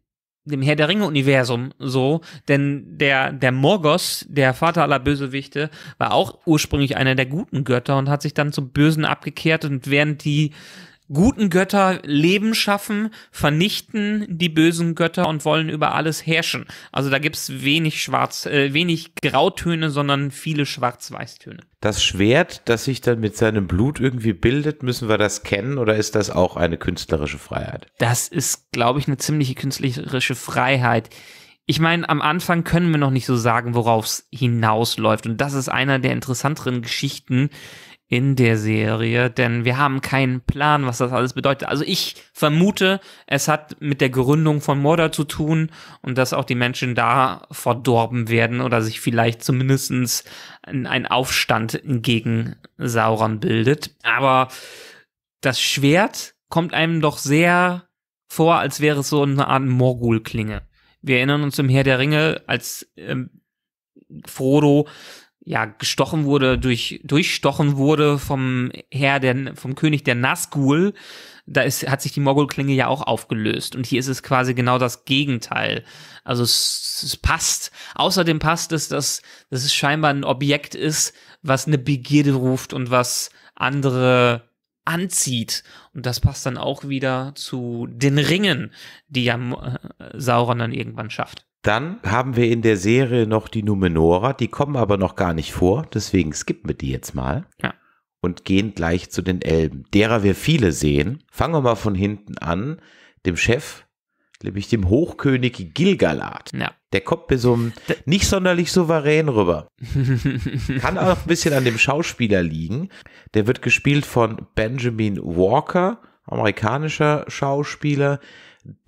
dem Herr der Ringe-Universum so, denn der, der Morgos, der Vater aller Bösewichte, war auch ursprünglich einer der guten Götter und hat sich dann zum Bösen abgekehrt und während die guten Götter Leben schaffen, vernichten die bösen Götter und wollen über alles herrschen. Also da gibt's wenig Schwarz, äh, wenig Grautöne, sondern viele Schwarz-Weiß-Töne. Das Schwert, das sich dann mit seinem Blut irgendwie bildet, müssen wir das kennen oder ist das auch eine künstlerische Freiheit? Das ist, glaube ich, eine ziemliche künstlerische Freiheit. Ich meine, am Anfang können wir noch nicht so sagen, worauf es hinausläuft. Und das ist einer der interessanteren Geschichten, in der Serie, denn wir haben keinen Plan, was das alles bedeutet. Also ich vermute, es hat mit der Gründung von Mordor zu tun und dass auch die Menschen da verdorben werden oder sich vielleicht zumindestens ein Aufstand gegen Sauron bildet. Aber das Schwert kommt einem doch sehr vor, als wäre es so eine Art Morgul-Klinge. Wir erinnern uns im Herr der Ringe, als ähm, Frodo ja, gestochen wurde, durch, durchstochen wurde vom Herr, der, vom König der Nazgul, da ist, hat sich die Mogulklinge ja auch aufgelöst. Und hier ist es quasi genau das Gegenteil. Also es, es passt. Außerdem passt es, dass, dass es scheinbar ein Objekt ist, was eine Begierde ruft und was andere anzieht. Und das passt dann auch wieder zu den Ringen, die ja äh, Sauron dann irgendwann schafft. Dann haben wir in der Serie noch die Numenora, die kommen aber noch gar nicht vor, deswegen skippen wir die jetzt mal. Ja. Und gehen gleich zu den Elben, derer wir viele sehen. Fangen wir mal von hinten an, dem Chef, nämlich dem Hochkönig Gilgalad. Ja. Der kommt mir so nicht sonderlich souverän rüber. (laughs) Kann auch ein bisschen an dem Schauspieler liegen. Der wird gespielt von Benjamin Walker, amerikanischer Schauspieler,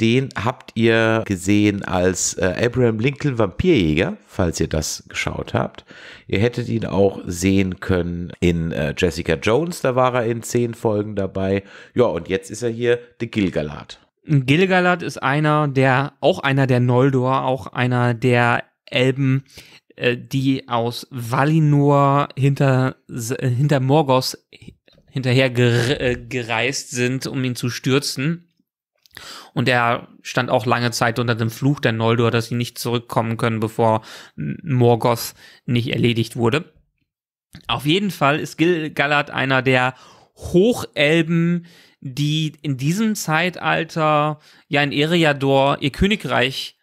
den habt ihr gesehen als äh, Abraham Lincoln Vampirjäger, falls ihr das geschaut habt. Ihr hättet ihn auch sehen können in äh, Jessica Jones, da war er in zehn Folgen dabei. Ja, und jetzt ist er hier The Gilgalad. Gilgalad ist einer der, auch einer der Noldor, auch einer der Elben, äh, die aus Valinor hinter, äh, hinter Morgos hinterher äh, gereist sind, um ihn zu stürzen. Und er stand auch lange Zeit unter dem Fluch der Noldor, dass sie nicht zurückkommen können, bevor Morgoth nicht erledigt wurde. Auf jeden Fall ist Gil-galad einer der Hochelben, die in diesem Zeitalter ja in Eriador ihr Königreich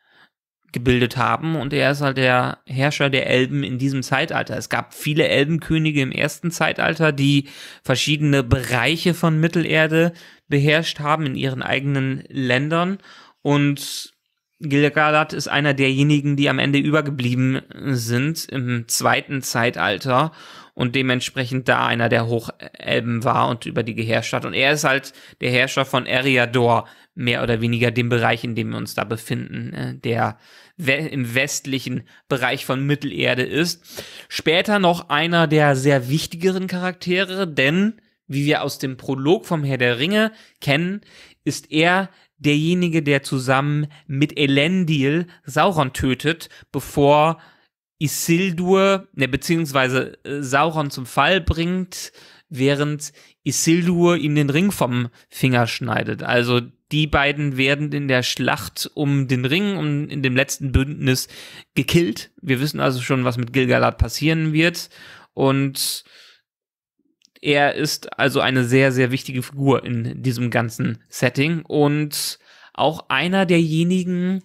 gebildet haben und er ist halt der Herrscher der Elben in diesem Zeitalter. Es gab viele Elbenkönige im ersten Zeitalter, die verschiedene Bereiche von Mittelerde beherrscht haben in ihren eigenen Ländern. Und Gilgalad ist einer derjenigen, die am Ende übergeblieben sind im zweiten Zeitalter und dementsprechend da einer der Hochelben war und über die geherrscht hat. Und er ist halt der Herrscher von Eriador, mehr oder weniger dem Bereich, in dem wir uns da befinden, äh, der im westlichen Bereich von Mittelerde ist. Später noch einer der sehr wichtigeren Charaktere, denn wie wir aus dem Prolog vom Herr der Ringe kennen, ist er derjenige, der zusammen mit Elendil Sauron tötet, bevor Isildur, ne, beziehungsweise äh, Sauron zum Fall bringt, während Isildur ihm den Ring vom Finger schneidet. Also die beiden werden in der Schlacht um den Ring, und in dem letzten Bündnis gekillt. Wir wissen also schon, was mit Gilgalad passieren wird. Und er ist also eine sehr, sehr wichtige Figur in diesem ganzen Setting und auch einer derjenigen,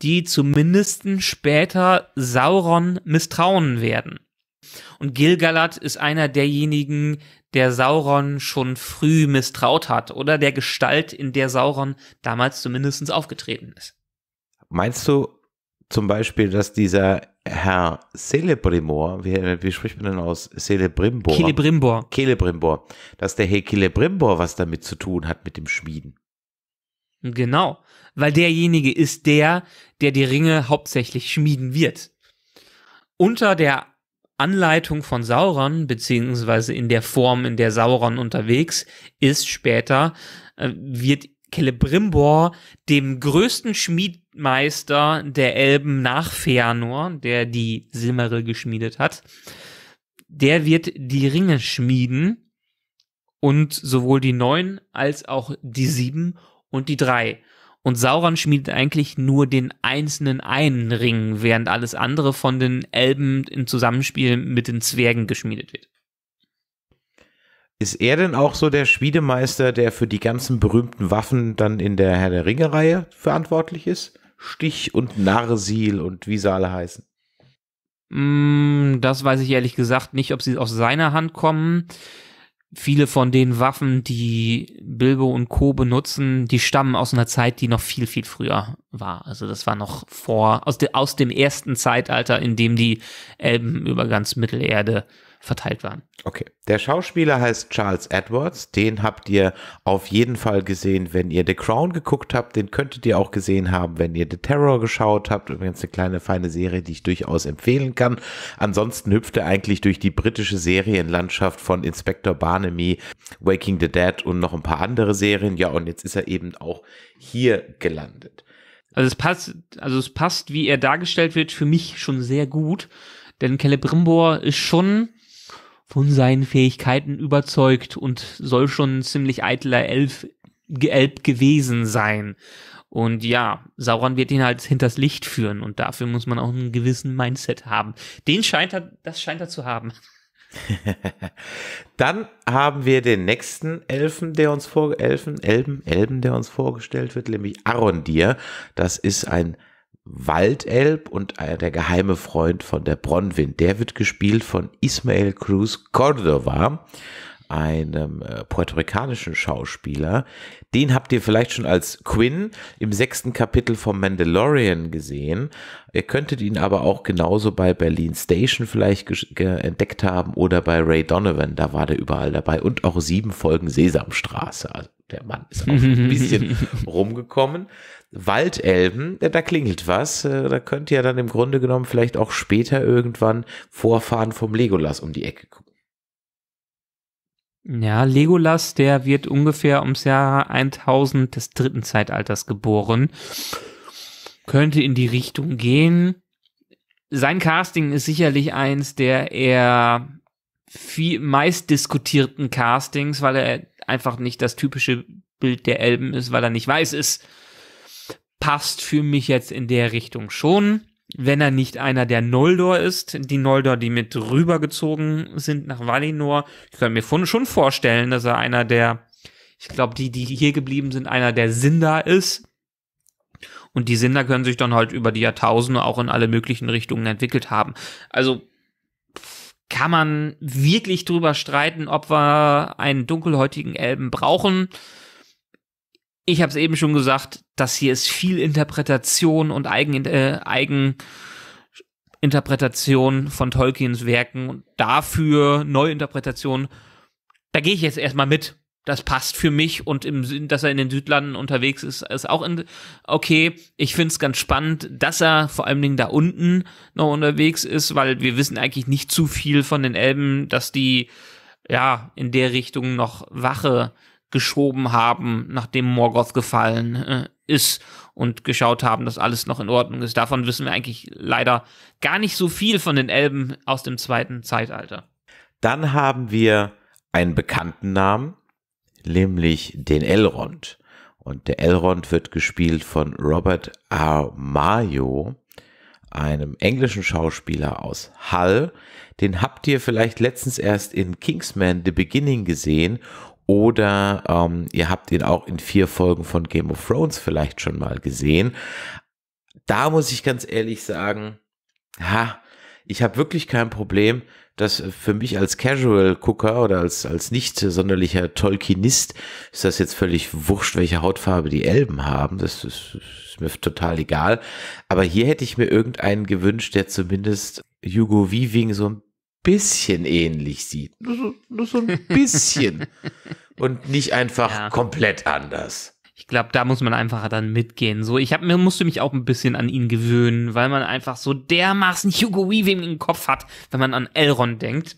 die zumindest später Sauron misstrauen werden. Und Gilgalad ist einer derjenigen, der Sauron schon früh misstraut hat oder der Gestalt, in der Sauron damals zumindest aufgetreten ist. Meinst du zum Beispiel, dass dieser Herr Celebrimor, wie, wie, spricht man denn aus? Celebrimbor. Celebrimbor. Celebrimbor. Dass der Herr Celebrimbor was damit zu tun hat mit dem Schmieden. Genau, weil derjenige ist der, der die Ringe hauptsächlich schmieden wird. Unter der Anleitung von Sauron, beziehungsweise in der Form, in der Sauron unterwegs ist, später äh, wird Celebrimbor, dem größten Schmiedmeister der Elben nach Feanor, der die Silmaril geschmiedet hat. Der wird die Ringe schmieden und sowohl die neun als auch die sieben und die drei. Und Sauron schmiedet eigentlich nur den einzelnen einen Ring, während alles andere von den Elben im Zusammenspiel mit den Zwergen geschmiedet wird. Ist er denn auch so der Schmiedemeister, der für die ganzen berühmten Waffen dann in der Herr der Ringe-Reihe verantwortlich ist? Stich und Narsil und wie sie alle heißen. Mm, das weiß ich ehrlich gesagt nicht, ob sie aus seiner Hand kommen. Viele von den Waffen, die Bilbo und Co. benutzen, die stammen aus einer Zeit, die noch viel, viel früher war. Also das war noch vor, aus, de, aus dem ersten Zeitalter, in dem die Elben über ganz Mittelerde äh, verteilt waren. Okay. Der Schauspieler heißt Charles Edwards. Den habt ihr auf jeden Fall gesehen, wenn ihr The Crown geguckt habt. Den könntet ihr auch gesehen haben, wenn ihr The Terror geschaut habt. Übrigens eine kleine feine Serie, die ich durchaus empfehlen kann. Ansonsten hüpft er eigentlich durch die britische Serienlandschaft von Inspector Barnaby, Waking the Dead und noch ein paar andere Serien. Ja, und jetzt ist er eben auch hier gelandet. Also es passt, also es passt, wie er dargestellt wird, für mich schon sehr gut. Denn Celebrimbor ist schon von seinen Fähigkeiten überzeugt und soll schon ein ziemlich eitler Elf, Elb gewesen sein. Und ja, Sauron wird ihn halt hinters Licht führen und dafür muss man auch einen gewissen Mindset haben. Den scheint er, das scheint er zu haben. (laughs) Dann haben wir den nächsten Elfen, der uns vor Elfen, Elben, Elben, der uns vorgestellt wird, nämlich Arondir. Das ist ein Waldelb und der geheime Freund von der Bronwyn. Der wird gespielt von Ismael Cruz Cordova, einem äh, puerto-ricanischen Schauspieler. Den habt ihr vielleicht schon als Quinn im sechsten Kapitel vom Mandalorian gesehen. Ihr könntet ihn aber auch genauso bei Berlin Station vielleicht entdeckt haben oder bei Ray Donovan. Da war der überall dabei. Und auch sieben Folgen Sesamstraße. Also der Mann ist auch ein bisschen (laughs) rumgekommen. Waldelben, da klingelt was. Äh, da könnte ja dann im Grunde genommen vielleicht auch später irgendwann Vorfahren vom Legolas um die Ecke gucken. Ja, Legolas, der wird ungefähr ums Jahr 1000 des dritten Zeitalters geboren. Könnte in die Richtung gehen. Sein Casting ist sicherlich eins der eher viel meist diskutierten Castings, weil er einfach nicht das typische Bild der Elben ist, weil er nicht weiß ist, passt für mich jetzt in der Richtung schon. Wenn er nicht einer der Noldor ist, die Noldor, die mit rübergezogen sind nach Valinor, ich kann mir schon vorstellen, dass er einer der, ich glaube, die, die hier geblieben sind, einer der Sindar ist. Und die Sinder können sich dann halt über die Jahrtausende auch in alle möglichen Richtungen entwickelt haben. Also kann man wirklich drüber streiten, ob wir einen dunkelhäutigen Elben brauchen. Ich habe es eben schon gesagt, das hier ist viel Interpretation und Eigen, äh, Eigeninterpretation von Tolkiens Werken und dafür Neuinterpretation. Da gehe ich jetzt erstmal mit das passt für mich und im Sinn, dass er in den Südlanden unterwegs ist, ist auch in, okay. Ich finde es ganz spannend, dass er vor allen Dingen da unten noch unterwegs ist, weil wir wissen eigentlich nicht zu viel von den Elben, dass die ja in der Richtung noch Wache geschoben haben, nachdem Morgoth gefallen äh, ist und geschaut haben, dass alles noch in Ordnung ist. Davon wissen wir eigentlich leider gar nicht so viel von den Elben aus dem zweiten Zeitalter. Dann haben wir einen bekannten Namen, nämlich den Elrond. Und der Elrond wird gespielt von Robert R. Mayo, einem englischen Schauspieler aus Hull. Den habt ihr vielleicht letztens erst in Kingsman The Beginning gesehen oder ähm, ihr habt ihn auch in vier Folgen von Game of Thrones vielleicht schon mal gesehen. Da muss ich ganz ehrlich sagen, ha, ich habe wirklich kein Problem, das äh, für mich als Casual Gucker oder als, als nicht sonderlicher Tolkienist ist das jetzt völlig wurscht, welche Hautfarbe die Elben haben. Das ist, ist mir total egal. Aber hier hätte ich mir irgendeinen gewünscht, der zumindest Hugo Weaving so ein bisschen ähnlich sieht. Nur so, nur so ein bisschen. (laughs) Und nicht einfach ja. komplett anders ich glaube, da muss man einfach dann mitgehen. So, ich hab, mir musste mich auch ein bisschen an ihn gewöhnen, weil man einfach so dermaßen Hugo Weaving im Kopf hat, wenn man an Elrond denkt.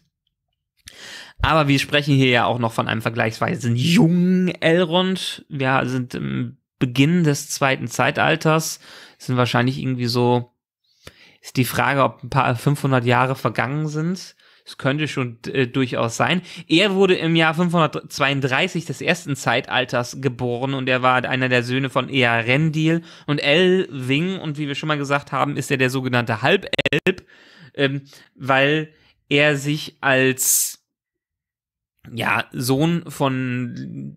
Aber wir sprechen hier ja auch noch von einem vergleichsweise jungen Elrond. Wir sind im Beginn des zweiten Zeitalters, sind wahrscheinlich irgendwie so, ist die Frage, ob ein paar 500 Jahre vergangen sind. Es könnte schon äh, durchaus sein. Er wurde im Jahr 532 des ersten Zeitalters geboren und er war einer der Söhne von Earendil und Elwing. Und wie wir schon mal gesagt haben, ist er der sogenannte Halbelb, ähm, weil er sich als ja, Sohn von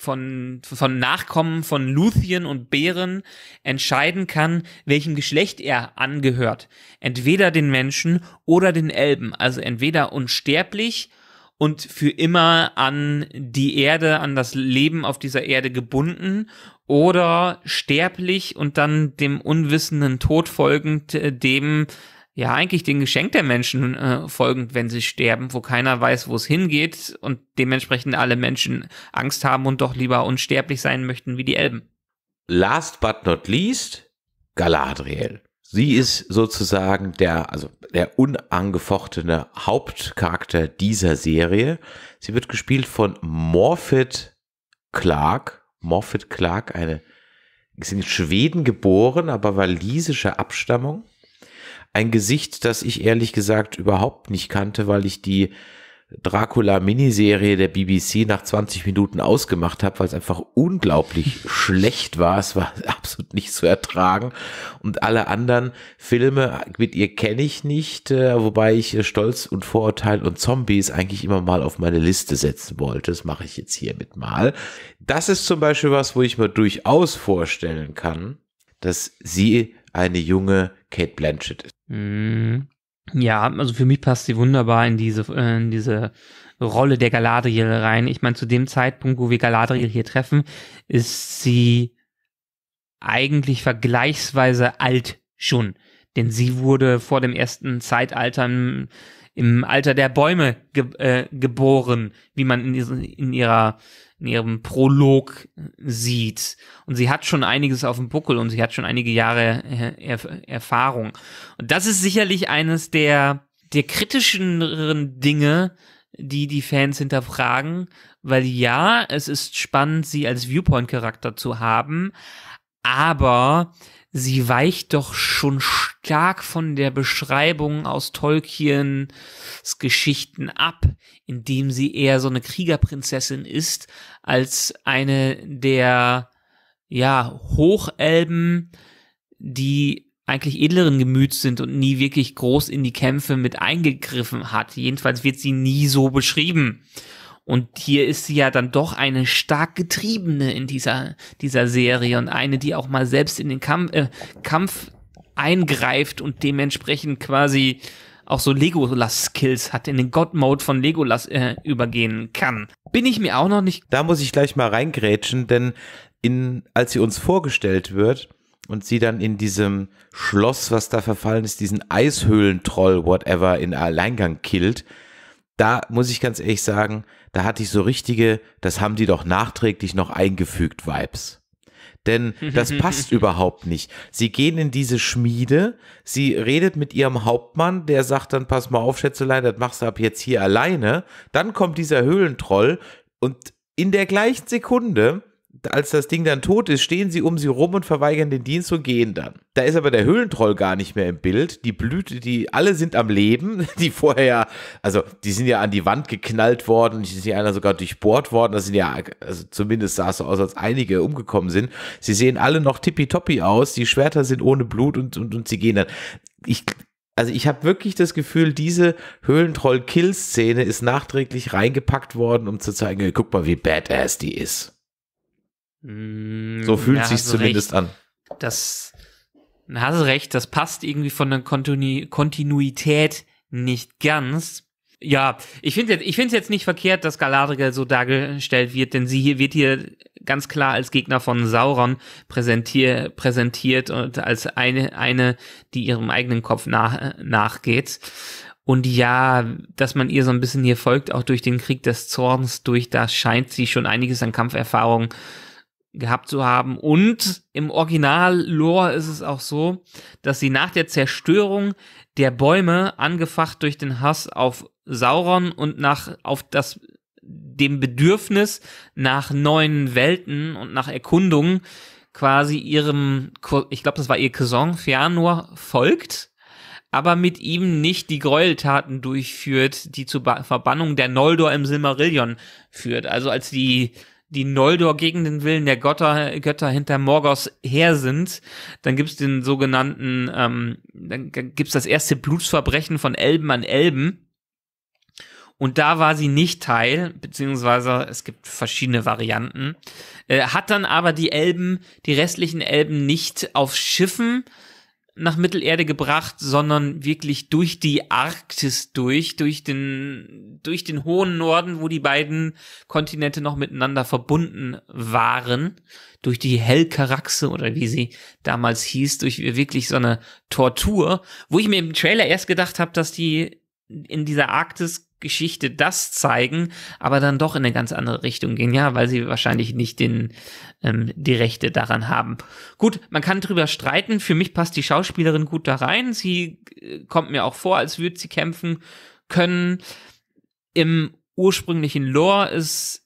von, von Nachkommen von Luthien und Bären entscheiden kann, welchem Geschlecht er angehört. Entweder den Menschen oder den Elben. Also entweder unsterblich und für immer an die Erde, an das Leben auf dieser Erde gebunden oder sterblich und dann dem unwissenden Tod folgend, äh, dem ja eigentlich den Geschenk der Menschen äh, folgend, wenn sie sterben, wo keiner weiß, wo es hingeht und dementsprechend alle Menschen Angst haben und doch lieber unsterblich sein möchten wie die Elben. Last but not least, Galadriel. Sie ist sozusagen der, also der unangefochtene Hauptcharakter dieser Serie. Sie wird gespielt von Morfydd Clark. Morfydd Clark, eine, ist in Schweden geboren, aber walisische Abstammung. Ein Gesicht, das ich ehrlich gesagt überhaupt nicht kannte, weil ich die Dracula-Miniserie der BBC nach 20 Minuten ausgemacht habe, weil es einfach unglaublich (laughs) schlecht war. Es war (laughs) absolut nicht zu ertragen. Und alle anderen Filme mit ihr kenne ich nicht, äh, wobei ich äh, Stolz und Vorurteil und Zombies eigentlich immer mal auf meine Liste setzen wollte. Das mache ich jetzt hiermit mal. Das ist zum Beispiel was, wo ich mir durchaus vorstellen kann, dass sie eine junge Kate Blanchett ist. Mhm. Ja, also für mich passt sie wunderbar in diese, in diese Rolle der Galadriel rein. Ich meine, zu dem Zeitpunkt, wo wir Galadriel hier treffen, ist sie eigentlich vergleichsweise alt schon. Denn sie wurde vor dem ersten Zeitalter im, im Alter der Bäume ge äh, geboren, wie man in, in ihrer in ihrem Prolog sieht. Und sie hat schon einiges auf dem Buckel und sie hat schon einige Jahre äh, er Erfahrung. Und das ist sicherlich eines der, der kritischeren Dinge, die die Fans hinterfragen, weil ja, es ist spannend, sie als Viewpoint-Charakter zu haben, aber sie weicht doch schon stark von der Beschreibung aus Tolkiens Geschichten ab, indem sie eher so eine Kriegerprinzessin ist, als eine der, ja, Hochelben, die eigentlich edleren Gemüts sind und nie wirklich groß in die Kämpfe mit eingegriffen hat. Jedenfalls wird sie nie so beschrieben. Und hier ist sie ja dann doch eine stark getriebene in dieser, dieser Serie und eine, die auch mal selbst in den Kampf, äh, Kampf eingreift und dementsprechend quasi auch so Legolas-Skills hat, in den God-Mode von Legolas äh, übergehen kann. Bin ich mir auch noch nicht. Da muss ich gleich mal reingrätschen, denn in, als sie uns vorgestellt wird und sie dann in diesem Schloss, was da verfallen ist, diesen Eishöhlentroll, whatever, in Alleingang killt, da muss ich ganz ehrlich sagen, da hatte ich so richtige, das haben die doch nachträglich noch eingefügt, Vibes. Denn das (laughs) passt überhaupt nicht. Sie gehen in diese Schmiede, sie redet mit ihrem Hauptmann, der sagt dann, pass mal auf, Schätzelein, das machst du ab jetzt hier alleine. Dann kommt dieser Höhlentroll und in der gleichen Sekunde als das Ding dann tot ist, stehen sie um sie rum und verweigern den Dienst und gehen dann. Da ist aber der Höhlentroll gar nicht mehr im Bild. Die Blüte, die alle sind am Leben, (laughs) die vorher also die sind ja an die Wand geknallt worden, die sind ja einer sogar durchbohrt worden. Das sind ja, also zumindest sah es so aus, als einige umgekommen sind. Sie sehen alle noch tippitoppi aus, die Schwerter sind ohne Blut und, und, und sie gehen dann. Ich, also ich habe wirklich das Gefühl, diese Höhlentroll-Kill-Szene ist nachträglich reingepackt worden, um zu zeigen, guck mal, wie badass die ist. Mm, so fühlt ja, sich zumindest recht. an. Das hast du recht, das passt irgendwie von der Kontinu Kontinuität nicht ganz. Ja, ich finde es jetzt, nicht verkehrt, dass Galadriel so dargestellt wird, denn sie hier wird hier ganz klar als Gegner von Sauron präsentier, präsentiert und als eine, eine, die ihrem eigenen Kopf nach, nachgeht. Und ja, dass man ihr so ein bisschen hier folgt, auch durch den Krieg des Zorns durch, das scheint sie schon einiges an Kampferfahrung äh, gehabt zu haben. Und im Original-Lore ist es auch so, dass sie nach der Zerstörung der Bäume, angefacht durch den Hass auf Sauron und nach auf das dem Bedürfnis nach neuen Welten und nach Erkundungen quasi ihrem, ich glaube, das war ihr Cousin Fëanor folgt, aber mit ihm nicht die Gräueltaten durchführt, die zur Verbannung der Noldor im Silmarillion führt. Also als die die Noldor gegen den Willen der Götter, Götter hinter Morgos her sind, dann gibt's den sogenannten, ähm, dann gibt's das erste Blutsverbrechen von Elben an Elben. Und da war sie nicht Teil, beziehungsweise es gibt verschiedene Varianten, äh, hat dann aber die Elben, die restlichen Elben nicht auf Schiffen, nach Mittelerde gebracht, sondern wirklich durch die Arktis durch, durch den, durch den hohen Norden, wo die beiden Kontinente noch miteinander verbunden waren, durch die Hellkaraxe oder wie sie damals hieß, durch wirklich so eine Tortur, wo ich mir im Trailer erst gedacht habe, dass die in dieser Arktis-Geschichte das zeigen, aber dann doch in eine ganz andere Richtung gehen, ja, weil sie wahrscheinlich nicht den, ähm, die Rechte daran haben. Gut, man kann drüber streiten. Für mich passt die Schauspielerin gut da rein. Sie äh, kommt mir auch vor, als würde sie kämpfen können. Im ursprünglichen Lore ist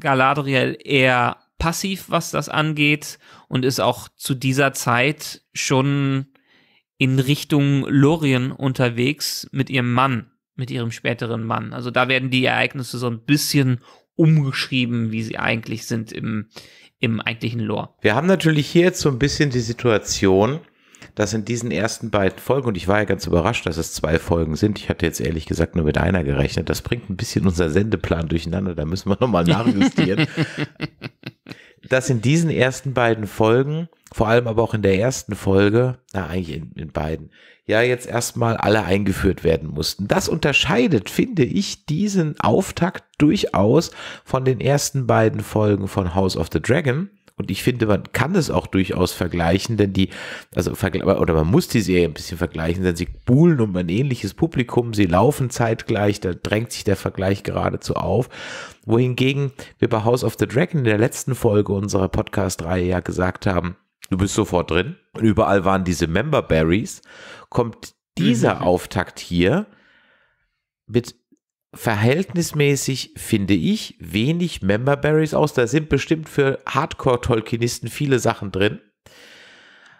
Galadriel eher passiv, was das angeht und ist auch zu dieser Zeit schon in Richtung Lorien unterwegs mit ihrem Mann, mit ihrem späteren Mann. Also da werden die Ereignisse so ein bisschen umgeschrieben, wie sie eigentlich sind im, im eigentlichen Lore. Wir haben natürlich hier jetzt so ein bisschen die Situation, dass in diesen ersten beiden Folgen, und ich war ja ganz überrascht, dass es zwei Folgen sind. Ich hatte jetzt ehrlich gesagt nur mit einer gerechnet. Das bringt ein bisschen unser Sendeplan durcheinander. Da müssen wir nochmal (laughs) nachjustieren. dass in diesen ersten beiden Folgen vor allem aber auch in der ersten Folge, na eigentlich in, in beiden, ja jetzt erstmal alle eingeführt werden mussten. Das unterscheidet, finde ich, diesen Auftakt durchaus von den ersten beiden Folgen von House of the Dragon. Und ich finde, man kann es auch durchaus vergleichen, denn die, also oder man muss die Serie ein bisschen vergleichen, denn sie buhlen um ein ähnliches Publikum, sie laufen zeitgleich, da drängt sich der Vergleich geradezu auf. Wohingegen wir bei House of the Dragon in der letzten Folge unserer Podcast-Reihe ja gesagt haben, Du bist sofort drin. Und überall waren diese Member Berries. Kommt dieser mhm. Auftakt hier mit verhältnismäßig, finde ich, wenig Member Berries aus. Da sind bestimmt für Hardcore-Tolkienisten viele Sachen drin.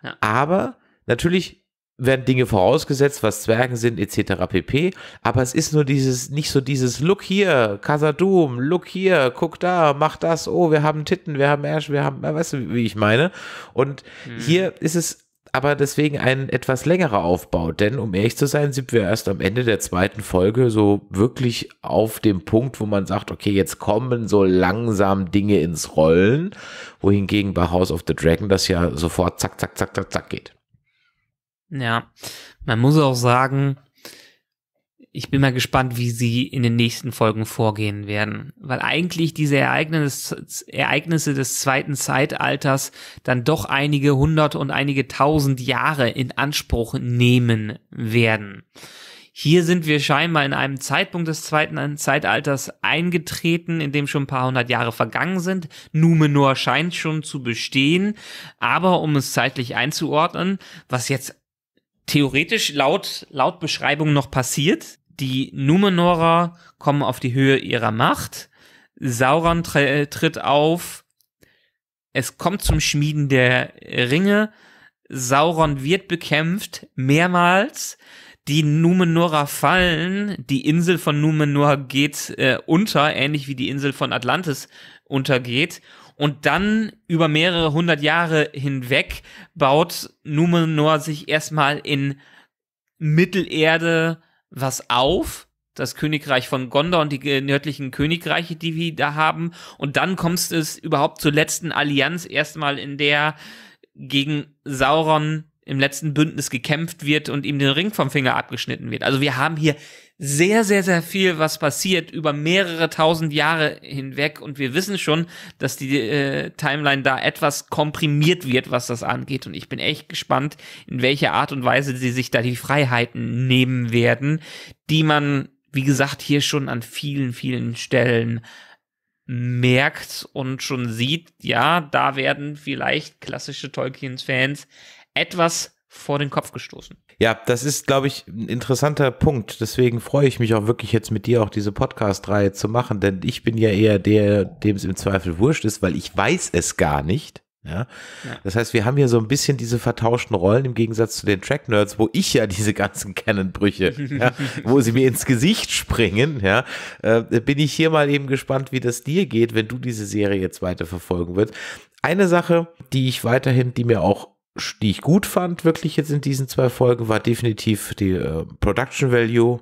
Ja. Aber natürlich werden Dinge vorausgesetzt, was Zwergen sind, etc. pp. Aber es ist nur dieses, nicht so dieses, look hier, Casadum, look hier, guck da, mach das, oh, wir haben Titten, wir haben Arsch, wir haben, weißt du, wie ich meine? Und mhm. hier ist es aber deswegen ein etwas längerer Aufbau, denn um ehrlich zu sein, sind wir erst am Ende der zweiten Folge so wirklich auf dem Punkt, wo man sagt, okay, jetzt kommen so langsam Dinge ins Rollen, wohingegen bei House of the Dragon das ja sofort zack, zack, zack, zack, zack geht. Ja, man muss auch sagen, ich bin mal gespannt, wie sie in den nächsten Folgen vorgehen werden, weil eigentlich diese Ereignisse des zweiten Zeitalters dann doch einige hundert und einige tausend Jahre in Anspruch nehmen werden. Hier sind wir scheinbar in einem Zeitpunkt des zweiten Zeitalters eingetreten, in dem schon ein paar hundert Jahre vergangen sind. Numenor scheint schon zu bestehen, aber um es zeitlich einzuordnen, was jetzt theoretisch laut, laut Beschreibung noch passiert. Die Numenorer kommen auf die Höhe ihrer Macht. Sauron tr äh, tritt auf. Es kommt zum Schmieden der Ringe. Sauron wird bekämpft mehrmals. Die Numenora fallen. Die Insel von Numenor geht äh, unter, ähnlich wie die Insel von Atlantis untergeht. Und dann über mehrere hundert Jahre hinweg baut Numenor sich erstmal in Mittelerde was auf, das Königreich von Gondor und die nördlichen Königreiche, die wir da haben. Und dann kommt es überhaupt zur letzten Allianz, erstmal in der gegen Sauron im letzten Bündnis gekämpft wird und ihm den Ring vom Finger abgeschnitten wird. Also wir haben hier sehr, sehr, sehr viel, was passiert über mehrere tausend Jahre hinweg. Und wir wissen schon, dass die äh, Timeline da etwas komprimiert wird, was das angeht. Und ich bin echt gespannt, in welcher Art und Weise sie sich da die Freiheiten nehmen werden, die man, wie gesagt, hier schon an vielen, vielen Stellen merkt und schon sieht, ja, da werden vielleicht klassische tolkien fans etwas vor den Kopf gestoßen. Ja, das ist, glaube ich, ein interessanter Punkt. Deswegen freue ich mich auch wirklich jetzt mit dir auch diese Podcast-Reihe zu machen, denn ich bin ja eher der, dem es im Zweifel wurscht ist, weil ich weiß es gar nicht. Ja? ja. Das heißt, wir haben hier so ein bisschen diese vertauschten Rollen im Gegensatz zu den Track Nerds, wo ich ja diese ganzen Kennenbrüche, ja, (laughs) wo sie mir ins Gesicht springen, ja, äh, bin ich hier mal eben gespannt, wie das dir geht, wenn du diese Serie jetzt weiter verfolgen wirst. Eine Sache, die ich weiterhin, die mir auch die ich gut fand, wirklich jetzt in diesen zwei Folgen, war definitiv die äh, Production Value.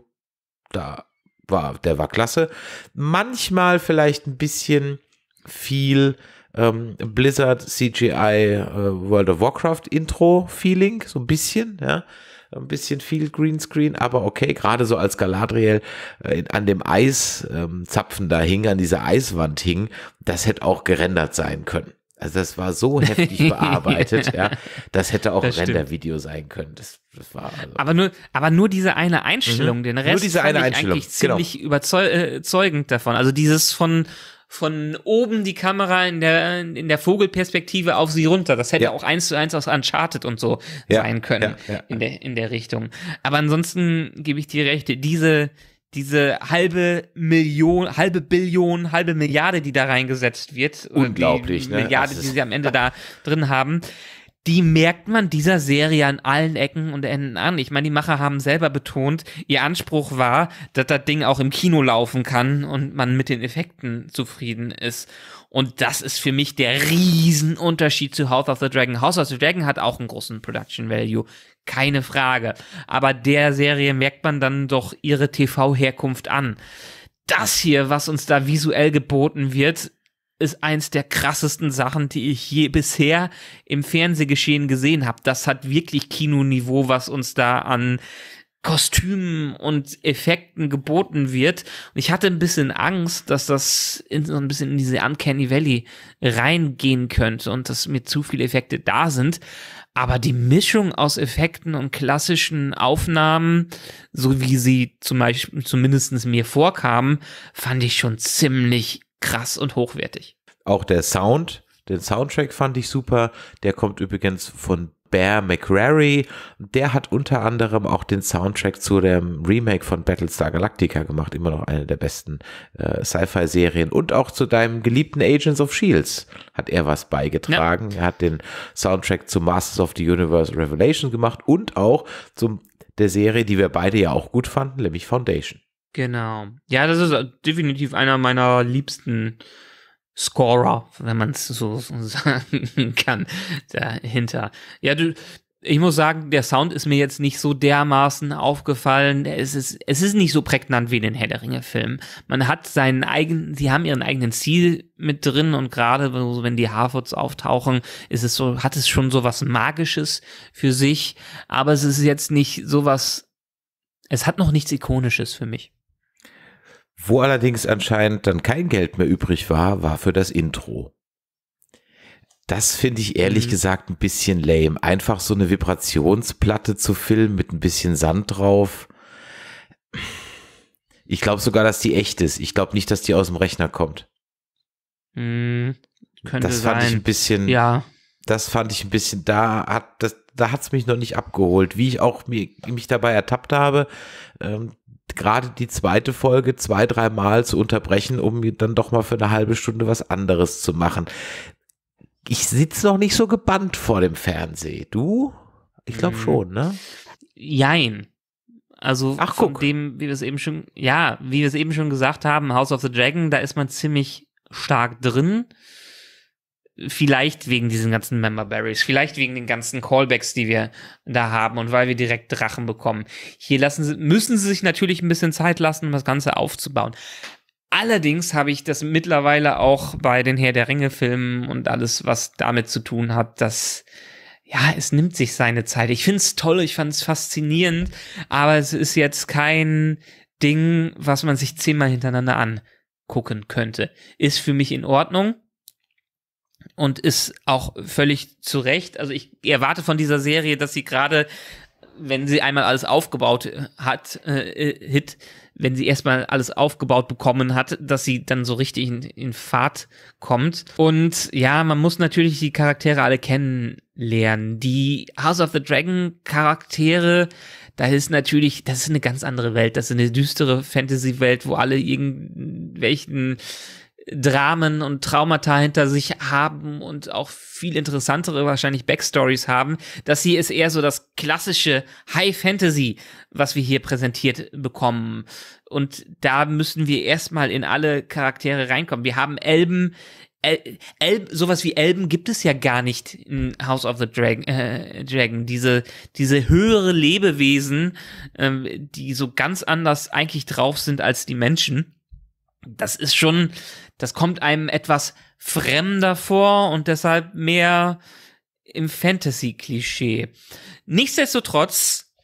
Da war, der war klasse. Manchmal vielleicht ein bisschen viel ähm, Blizzard CGI äh, World of Warcraft Intro Feeling, so ein bisschen, ja. Ein bisschen viel Greenscreen, aber okay, gerade so als Galadriel äh, an dem Eiszapfen ähm, da hing, an dieser Eiswand hing, das hätte auch gerendert sein können. Also das war so heftig bearbeitet, (laughs) ja. Das hätte auch das Render-Video sein können. Das, das war also aber nur, aber nur diese eine Einstellung, mhm. den Rest nur ich eigentlich ziemlich genau. überzeugend äh, davon. Also dieses von von oben die Kamera in der in der Vogelperspektive auf sie runter. Das hätte ja. auch eins zu eins aus Uncharted und so ja. sein können ja. in der in der Richtung. Aber ansonsten gebe ich dir recht. Diese diese halbe Million, halbe Billion, halbe Milliarde, die da reingesetzt wird. Unglaublich, die ne? Milliarde, die sie am Ende da drin haben. Die merkt man dieser Serie an allen Ecken und Enden an. Ich meine, die Macher haben selber betont, ihr Anspruch war, dass das Ding auch im Kino laufen kann und man mit den Effekten zufrieden ist. Und das ist für mich der Riesenunterschied zu House of the Dragon. House of the Dragon hat auch einen großen Production Value keine Frage. Aber der Serie merkt man dann doch ihre TV-Herkunft an. Das hier, was uns da visuell geboten wird, ist eins der krassesten Sachen, die ich je bisher im Fernsehgeschehen gesehen habe. Das hat wirklich Kinoniveau, was uns da an Kostümen und Effekten geboten wird. Und ich hatte ein bisschen Angst, dass das in, so ein bisschen in diese Uncanny Valley reingehen könnte und dass mir zu viele Effekte da sind. Aber die Mischung aus Effekten und klassischen Aufnahmen, so wie sie zum Beispiel zumindest mir vorkamen, fand ich schon ziemlich krass und hochwertig. Auch der Sound, den Soundtrack fand ich super. Der kommt übrigens von Bear McCrary. Der hat unter anderem auch den Soundtrack zu dem Remake von Battlestar Galactica gemacht, immer noch eine der besten äh, Sci-Fi-Serien. Und auch zu deinem geliebten Agents of Shields e hat er was beigetragen. Ja. Er hat den Soundtrack zu Masters of the Universe Revelation gemacht und auch zu der Serie, die wir beide ja auch gut fanden, nämlich Foundation. Genau. Ja, das ist definitiv einer meiner liebsten Scorer, wenn man es so (laughs) sagen kann, dahinter. Ja, du, ich muss sagen, der Sound ist mir jetzt nicht so dermaßen aufgefallen. Es ist, es ist nicht so prägnant wie in den Herr der ringe film Man hat seinen eigenen, sie haben ihren eigenen Ziel mit drin und gerade wenn die Harfords auftauchen, ist es so, hat es schon so was Magisches für sich. Aber es ist jetzt nicht so was, es hat noch nichts Ikonisches für mich. Wo allerdings anscheinend dann kein Geld mehr übrig war, war für das Intro. Das finde ich ehrlich mhm. gesagt ein bisschen lame. Einfach so eine Vibrationsplatte zu filmen mit ein bisschen Sand drauf. Ich glaube sogar, dass die echt ist. Ich glaube nicht, dass die aus dem Rechner kommt. Mhm, könnte das fand sein. ich ein bisschen. Ja. Das fand ich ein bisschen. Da hat das, da hat's mich noch nicht abgeholt. Wie ich auch mir, mich dabei ertappt habe, ähm, gerade die zweite Folge zwei, dreimal zu unterbrechen, um dann doch mal für eine halbe Stunde was anderes zu machen. Ich sitze noch nicht so gebannt vor dem Fernsehen. Du? Ich glaube mhm. schon, ne? Jein. Also Ach, von guck. dem, wie wir es eben schon, ja, wie wir es eben schon gesagt haben, House of the Dragon, da ist man ziemlich stark drin. Vielleicht wegen diesen ganzen Member Berries, vielleicht wegen den ganzen Callbacks, die wir da haben und weil wir direkt Drachen bekommen. Hier lassen sie, müssen sie sich natürlich ein bisschen Zeit lassen, um das Ganze aufzubauen. Allerdings habe ich das mittlerweile auch bei den Herr der Ringe-Filmen und alles, was damit zu tun hat, dass ja, es nimmt sich seine Zeit. Ich finde es toll, ich fand es faszinierend, aber es ist jetzt kein Ding, was man sich zehnmal hintereinander angucken könnte. Ist für mich in Ordnung, und ist auch völlig zu Recht. Also ich erwarte von dieser Serie, dass sie gerade, wenn sie einmal alles aufgebaut hat, äh, äh, Hit, wenn sie erstmal alles aufgebaut bekommen hat, dass sie dann so richtig in, in Fahrt kommt. Und ja, man muss natürlich die Charaktere alle kennenlernen. Die House of the Dragon Charaktere, da ist natürlich, das ist eine ganz andere Welt. Das ist eine düstere Fantasy-Welt, wo alle irgendwelchen Dramen und Traumata hinter sich haben und auch viel interessantere wahrscheinlich Backstories haben. Das hier ist eher so das klassische High Fantasy, was wir hier präsentiert bekommen. Und da müssen wir erstmal in alle Charaktere reinkommen. Wir haben Elben, El, El, sowas wie Elben gibt es ja gar nicht in House of the Dragon. Äh, Dragon. Diese, diese höhere Lebewesen, ähm, die so ganz anders eigentlich drauf sind als die Menschen. Das ist schon das kommt einem etwas fremder vor und deshalb mehr im Fantasy-Klischee. Nichtsdestotrotz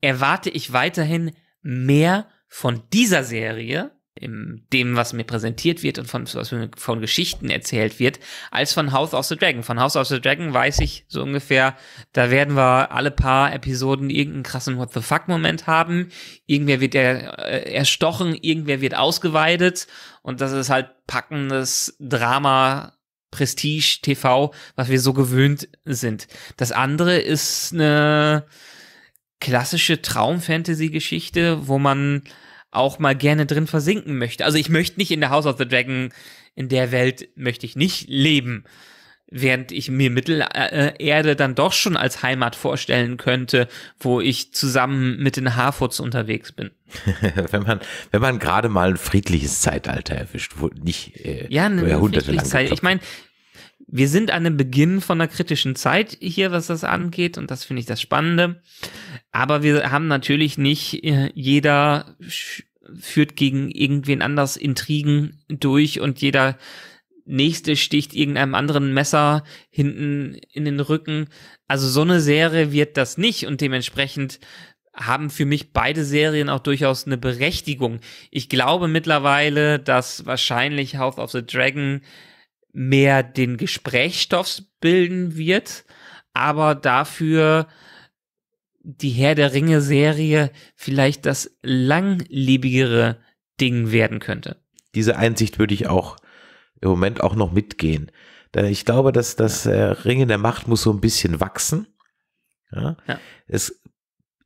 erwarte ich weiterhin mehr von dieser Serie, in dem, was mir präsentiert wird und von, was mir von Geschichten erzählt wird, als von House of the Dragon. Von House of the Dragon weiß ich so ungefähr, da werden wir alle paar Episoden irgendeinen krassen What the fuck Moment haben. Irgendwer wird er, äh, erstochen, irgendwer wird ausgeweidet und das ist halt packendes Drama Prestige TV, was wir so gewöhnt sind. Das andere ist eine klassische Traum-Fantasy-Geschichte, wo man auch mal gerne drin versinken möchte. Also ich möchte nicht in der House of the Dragon, in der Welt möchte ich nicht leben während ich mir Mittelerde dann doch schon als Heimat vorstellen könnte, wo ich zusammen mit den Harfords unterwegs bin. (laughs) wenn man, wenn man gerade mal ein friedliches Zeitalter erwischt, wo nicht äh, ja, ne, jahrhundertelang. Zeit. Ich meine, wir sind an dem Beginn von einer kritischen Zeit hier, was das angeht, und das finde ich das Spannende. Aber wir haben natürlich nicht äh, jeder führt gegen irgendwen anders Intrigen durch und jeder nächste sticht irgendeinem anderen Messer hinten in den Rücken. Also so eine Serie wird das nicht und dementsprechend haben für mich beide Serien auch durchaus eine Berechtigung. Ich glaube mittlerweile, dass wahrscheinlich House of the Dragon mehr den Gesprächsstoff bilden wird, aber dafür die Herr der Ringe Serie vielleicht das langlebigere Ding werden könnte. Diese Einsicht würde ich auch im Moment auch noch mitgehen. Denn ich glaube, dass das ja. Äh, Ringen der Macht muss so ein bisschen wachsen. Ja? ja. Es,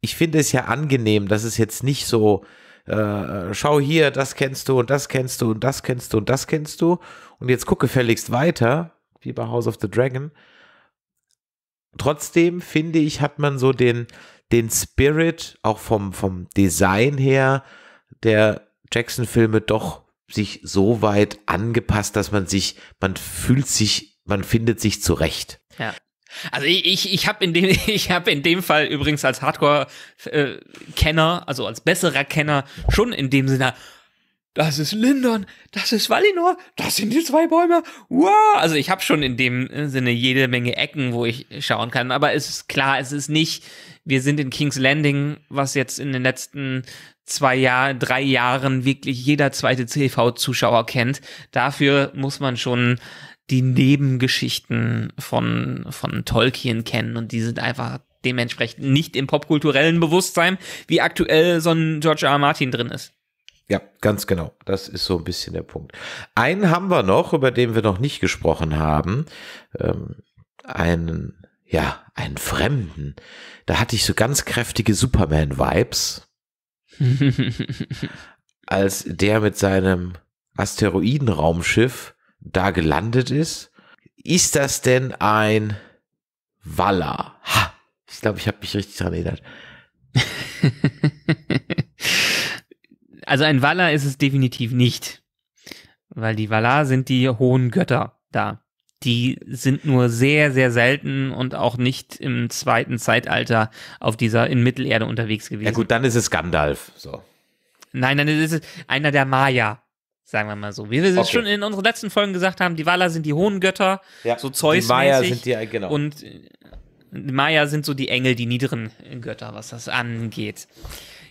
ich finde es ja angenehm, dass es jetzt nicht so, äh, schau hier, das kennst du und das kennst du und das kennst du und das kennst du und jetzt gucke fälligst weiter, wie bei House of the Dragon. Trotzdem finde ich, hat man so den, den Spirit auch vom, vom Design her der Jackson-Filme doch sich so weit angepasst, dass man sich, man fühlt sich, man findet sich zurecht. Ja. Also ich, ich, ich habe in dem (laughs) in dem Fall übrigens als Hardcore-Kenner, äh, also als besserer Kenner schon in dem Sinne, das ist Lindon, das ist Valinor, das sind die zwei Bäume. Wow! Also ich habe schon in dem Sinne jede Menge Ecken, wo ich schauen kann. Aber es ist klar, es ist nicht. Wir sind in Kings Landing, was jetzt in den letzten zwei Jahren, drei Jahren wirklich jeder zweite TV-Zuschauer kennt. Dafür muss man schon die Nebengeschichten von, von Tolkien kennen und die sind einfach dementsprechend nicht im popkulturellen Bewusstsein, wie aktuell so ein George R. R. Martin drin ist. Ja, ganz genau. Das ist so ein bisschen der Punkt. Einen haben wir noch, über den wir noch nicht gesprochen haben. Ähm, einen, ja, einen Fremden. Da hatte ich so ganz kräftige Superman-Vibes. (laughs) als der mit seinem Asteroidenraumschiff da gelandet ist. Ist das denn ein Walla? Ha, ich glaube, ich habe mich richtig daran erinnert. (laughs) also ein Walla ist es definitiv nicht, weil die Walla sind die hohen Götter da die sind nur sehr, sehr selten und auch nicht im zweiten Zeitalter auf dieser, in Mittelerde unterwegs gewesen. Ja gut, dann ist es Gandalf, so. Nein, dann ist es einer der Maya, sagen wir mal so. Wie wir es okay. schon in unseren letzten Folgen gesagt haben, die Valar sind die hohen Götter, ja, so Zeus. Die Maya sind die, äh, genau. Und äh, die Maya sind so die Engel, die niederen Götter, was das angeht.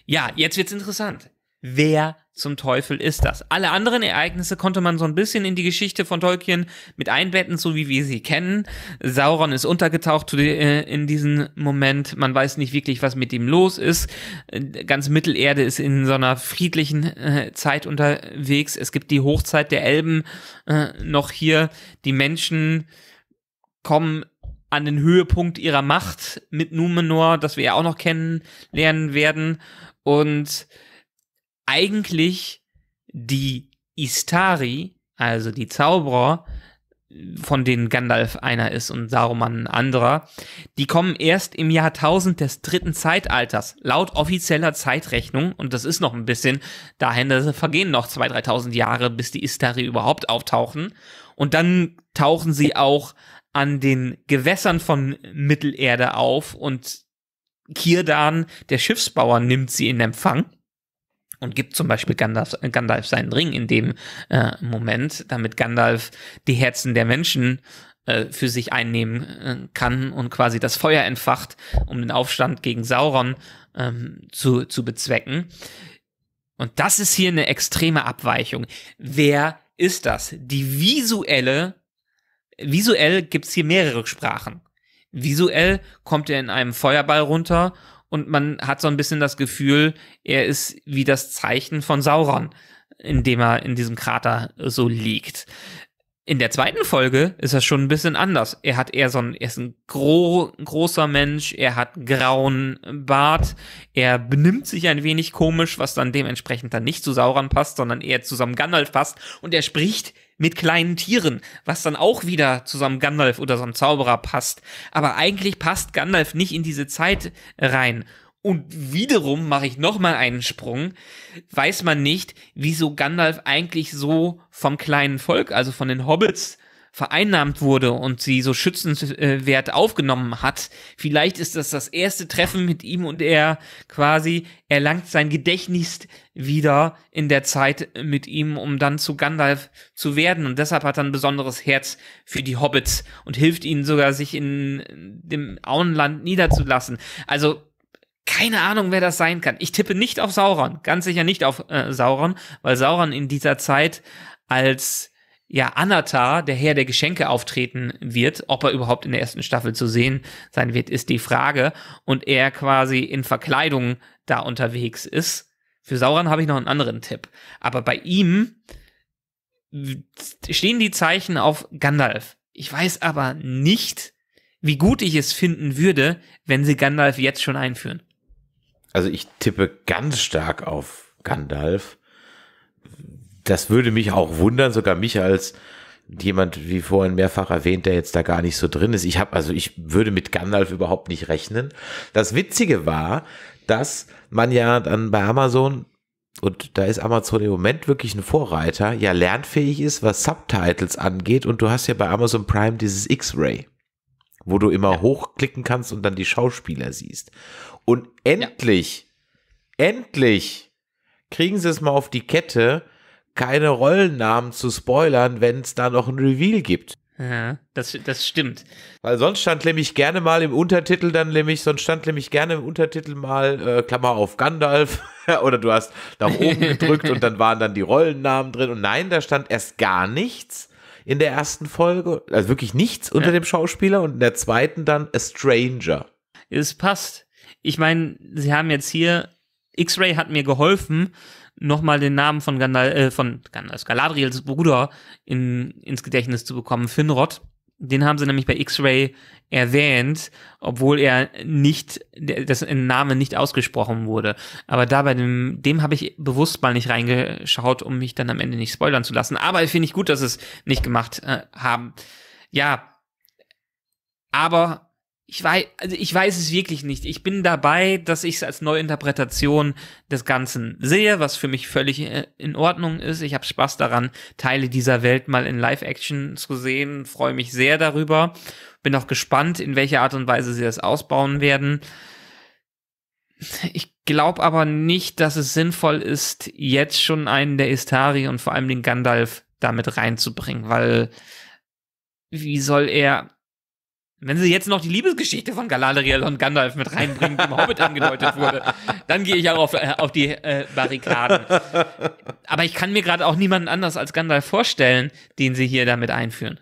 Ja, jetzt wird's interessant wer zum Teufel ist das? Alle anderen Ereignisse konnte man so ein bisschen in die Geschichte von Tolkien mit einbetten, so wie wir sie kennen. Sauron ist untergetaucht äh, in diesem Moment. Man weiß nicht wirklich, was mit ihm los ist. Äh, ganz Mittelerde ist in so einer friedlichen äh, Zeit unterwegs. Es gibt die Hochzeit der Elben noch hier. Die Menschen kommen an den Höhepunkt ihrer Macht mit Numenor, das wir ja auch noch kennenlernen werden. Und eigentlich die Istari, also die Zauberer, von denen Gandalf einer ist und Saruman ein anderer, die kommen erst im Jahrtausend des dritten Zeitalters, laut offizieller Zeitrechnung, und das ist noch ein bisschen, dahin vergehen noch 2.000, 3.000 Jahre, bis die Istari überhaupt auftauchen, und dann tauchen sie auch an den Gewässern von Mittelerde auf und Kirdan, der Schiffsbauer, nimmt sie in Empfang und gibt zum Beispiel Gandalf, Gandalf seinen Ring in dem äh, Moment, damit Gandalf die Herzen der Menschen äh, für sich einnehmen äh, kann und quasi das Feuer entfacht, um den Aufstand gegen Sauron ähm, zu, zu bezwecken. Und das ist hier eine extreme Abweichung. Wer ist das? Die visuelle, visuell gibt's hier mehrere Sprachen. Visuell kommt er in einem Feuerball runter und man hat so ein bisschen das Gefühl, er ist wie das Zeichen von Sauron, in dem er in diesem Krater so liegt in der zweiten Folge ist das schon ein bisschen anders. Er hat eher so ein, er ist ein gro großer Mensch, er hat grauen Bart, er benimmt sich ein wenig komisch, was dann dementsprechend dann nicht zu Sauron passt, sondern eher zu seinem Gandalf passt und er spricht mit kleinen Tieren, was dann auch wieder zu seinem Gandalf oder so einem Zauberer passt. Aber eigentlich passt Gandalf nicht in diese Zeit rein. Und wiederum mache ich nochmal einen Sprung, weiß man nicht, wieso Gandalf eigentlich so vom kleinen Volk, also von den Hobbits, vereinnahmt wurde und sie so schützenswert aufgenommen hat. Vielleicht ist das das erste Treffen mit ihm und er quasi erlangt sein Gedächtnis wieder in der Zeit mit ihm, um dann zu Gandalf zu werden. Und deshalb hat er ein besonderes Herz für die Hobbits und hilft ihnen sogar, sich in dem Auenland niederzulassen. Also keine Ahnung, wer das sein kann. Ich tippe nicht auf Sauron, ganz sicher nicht auf äh, Sauron, weil Sauron in dieser Zeit als ja Anatar, der Herr der Geschenke auftreten wird, ob er überhaupt in der ersten Staffel zu sehen sein wird, ist die Frage und er quasi in Verkleidung da unterwegs ist. Für Sauron habe ich noch einen anderen Tipp, aber bei ihm stehen die Zeichen auf Gandalf. Ich weiß aber nicht, wie gut ich es finden würde, wenn sie Gandalf jetzt schon einführen. Also ich tippe ganz stark auf Gandalf. Das würde mich auch wundern, sogar mich als jemand, wie vorhin mehrfach erwähnt, der jetzt da gar nicht so drin ist. Ich habe, also ich würde mit Gandalf überhaupt nicht rechnen. Das Witzige war, dass man ja dann bei Amazon und da ist Amazon im Moment wirklich ein Vorreiter, ja lernfähig ist, was Subtitles angeht. Und du hast ja bei Amazon Prime dieses X-Ray, wo du immer hochklicken kannst und dann die Schauspieler siehst. Und endlich, ja. endlich kriegen sie es mal auf die Kette, keine Rollennamen zu spoilern, wenn es da noch ein Reveal gibt. Ja, das, das stimmt. Weil sonst stand nämlich gerne mal im Untertitel dann nämlich, sonst stand nämlich gerne im Untertitel mal, äh, Klammer auf Gandalf, (laughs) oder du hast nach oben gedrückt und dann waren dann die Rollennamen drin. Und nein, da stand erst gar nichts in der ersten Folge, also wirklich nichts unter ja. dem Schauspieler und in der zweiten dann A Stranger. Es passt ich meine, sie haben jetzt hier, X-Ray hat mir geholfen, nochmal den Namen von, Gandal äh, von Gandalf, Galadriels Bruder in, ins Gedächtnis zu bekommen, Finrod. Den haben sie nämlich bei X-Ray erwähnt, obwohl er nicht, das Name nicht ausgesprochen wurde. Aber da bei dem, dem habe ich bewusst mal nicht reingeschaut, um mich dann am Ende nicht spoilern zu lassen. Aber finde ich gut, dass sie es nicht gemacht äh, haben. Ja, aber ich weiß, also ich weiß es wirklich nicht. Ich bin dabei, dass ich es als Neuinterpretation des Ganzen sehe, was für mich völlig äh, in Ordnung ist. Ich habe Spaß daran, Teile dieser Welt mal in Live-Action zu sehen, freue mich sehr darüber. Bin auch gespannt, in welcher Art und Weise sie das ausbauen werden. Ich glaube aber nicht, dass es sinnvoll ist, jetzt schon einen der Istari und vor allem den Gandalf damit reinzubringen, weil wie soll er wenn sie jetzt noch die Liebesgeschichte von Galadriel und Gandalf mit reinbringen, die im Hobbit angedeutet wurde, dann gehe ich auch auf, äh, auf die äh, Barrikaden. Aber ich kann mir gerade auch niemanden anders als Gandalf vorstellen, den sie hier damit einführen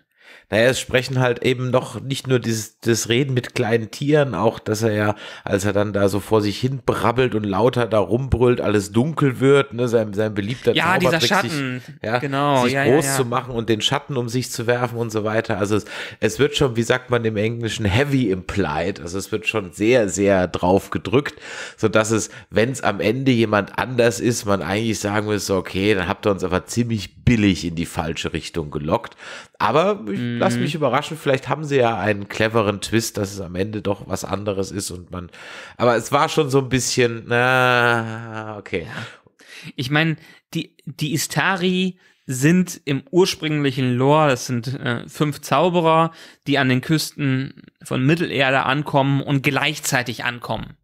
naja, es sprechen halt eben noch nicht nur dieses, das Reden mit kleinen Tieren, auch dass er ja, als er dann da so vor sich hin brabbelt und lauter da rumbrüllt, alles dunkel wird, ne, sein, sein beliebter ja, Zaubertrick, dieser Schatten. Sich, ja, genau, sich ja, groß ja, zu machen und den Schatten um sich zu werfen und so weiter. Also es, es wird schon, wie sagt man im Englischen, heavy implied. Also es wird schon sehr, sehr drauf gedrückt, sodass es, wenn es am Ende jemand anders ist, man eigentlich sagen müsste, okay, dann habt ihr uns aber ziemlich billig in die falsche Richtung gelockt. Aber ich mhm. lasse mich überraschen, vielleicht haben sie ja einen cleveren Twist, dass es am Ende doch was anderes ist und man. Aber es war schon so ein bisschen, na, okay. Ich meine, die, die Istari sind im ursprünglichen Lore, das sind äh, fünf Zauberer, die an den Küsten von Mittelerde ankommen und gleichzeitig ankommen.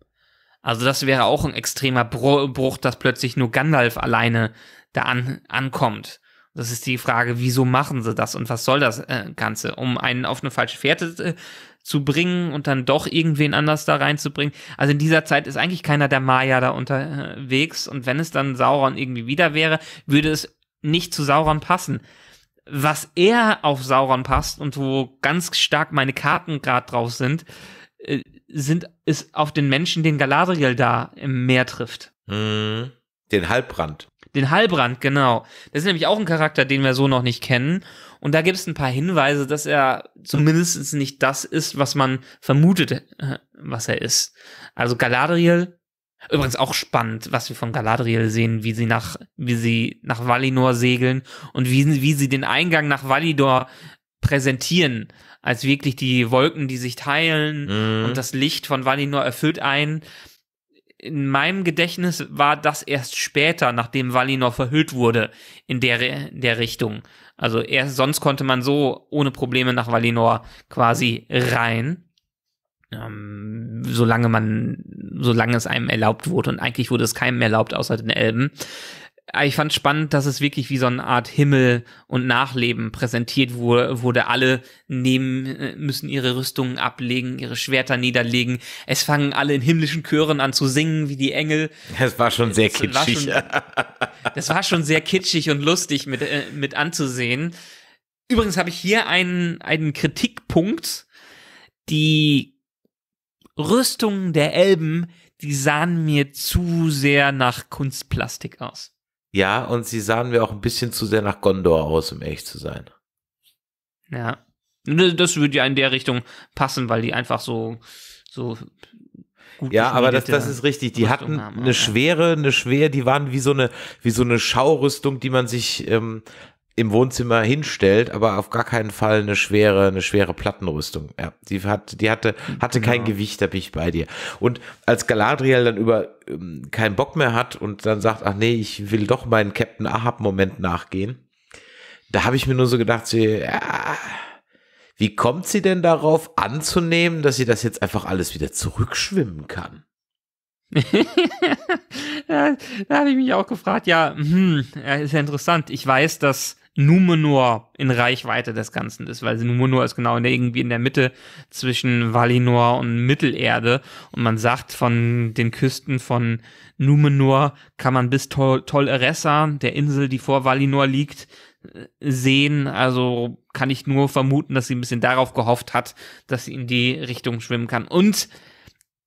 Also das wäre auch ein extremer Bruch, dass plötzlich nur Gandalf alleine da an, ankommt. Das ist die Frage, wieso machen sie das und was soll das äh, Ganze, um einen auf eine falsche Fährte äh, zu bringen und dann doch irgendwen anders da reinzubringen. Also in dieser Zeit ist eigentlich keiner der Maya da unterwegs und wenn es dann Sauron irgendwie wieder wäre, würde es nicht zu Sauron passen. Was eher auf Sauron passt und wo ganz stark meine Karten gerade drauf sind, äh, sind ist auf den Menschen, den Galadriel da im Meer trifft. Mhm. Den Halbrand. Den Halbrand, genau. Das ist nämlich auch ein Charakter, den wir so noch nicht kennen. Und da gibt es ein paar Hinweise, dass er zumindest nicht das ist, was man vermutet, äh, was er ist. Also Galadriel, übrigens auch spannend, was wir von Galadriel sehen, wie sie nach, wie sie nach Valinor segeln und wie, wie sie den Eingang nach Valinor präsentieren, als wirklich die Wolken, die sich teilen mhm. und das Licht von Valinor erfüllt einen in meinem Gedächtnis war das erst später, nachdem Valinor verhüllt wurde, in der, in der Richtung. Also erst sonst konnte man so ohne Probleme nach Valinor quasi rein. Ähm, solange man, solange es einem erlaubt wurde. Und eigentlich wurde es keinem erlaubt, außer den Elben. Ah, ich fand spannend, dass es wirklich wie so eine Art Himmel und Nachleben präsentiert wurde, wurde alle nehmen, äh, müssen ihre Rüstungen ablegen, ihre Schwerter niederlegen. Es fangen alle in himmlischen Chören an zu singen, wie die Engel. Das war schon sehr das kitschig. War schon, das war schon sehr kitschig und lustig mit, äh, mit anzusehen. Übrigens habe ich hier einen, einen Kritikpunkt. Die Rüstungen der Elben, die sahen mir zu sehr nach Kunstplastik aus. Ja, und sie sahen mir auch ein bisschen zu sehr nach Gondor aus, um echt zu sein. Ja. Das würde ja in der Richtung passen, weil die einfach so, so gut ja, aber das, das äh, ist richtig. Die Rüstung hatten haben, eine ja. schwere, eine schwere, die waren wie so eine, wie so eine Schaurüstung, die man sich ähm, im Wohnzimmer hinstellt, aber auf gar keinen Fall eine schwere, eine schwere Plattenrüstung. Ja, die hat, die hatte, hatte genau. kein Gewicht, da bin ich bei dir. Und als Galadriel dann über ähm, keinen Bock mehr hat und dann sagt, ach nee, ich will doch meinen Captain Ahab-Moment nachgehen, da habe ich mir nur so gedacht, sie, ja, wie kommt sie denn darauf anzunehmen, dass sie das jetzt einfach alles wieder zurückschwimmen kann? da, (laughs) da habe ich mich auch gefragt, ja, hm, ist ja interessant. Ich weiß, dass Numenor in Reichweite des Ganzen ist, weil Numenor ist genau in der, irgendwie in der Mitte zwischen Valinor und Mittelerde und man sagt, von den Küsten von Numenor kann man bis Tol eressa der Insel, die vor Valinor liegt, sehen, also kann ich nur vermuten, dass sie ein bisschen darauf gehofft hat, dass sie in die Richtung schwimmen kann und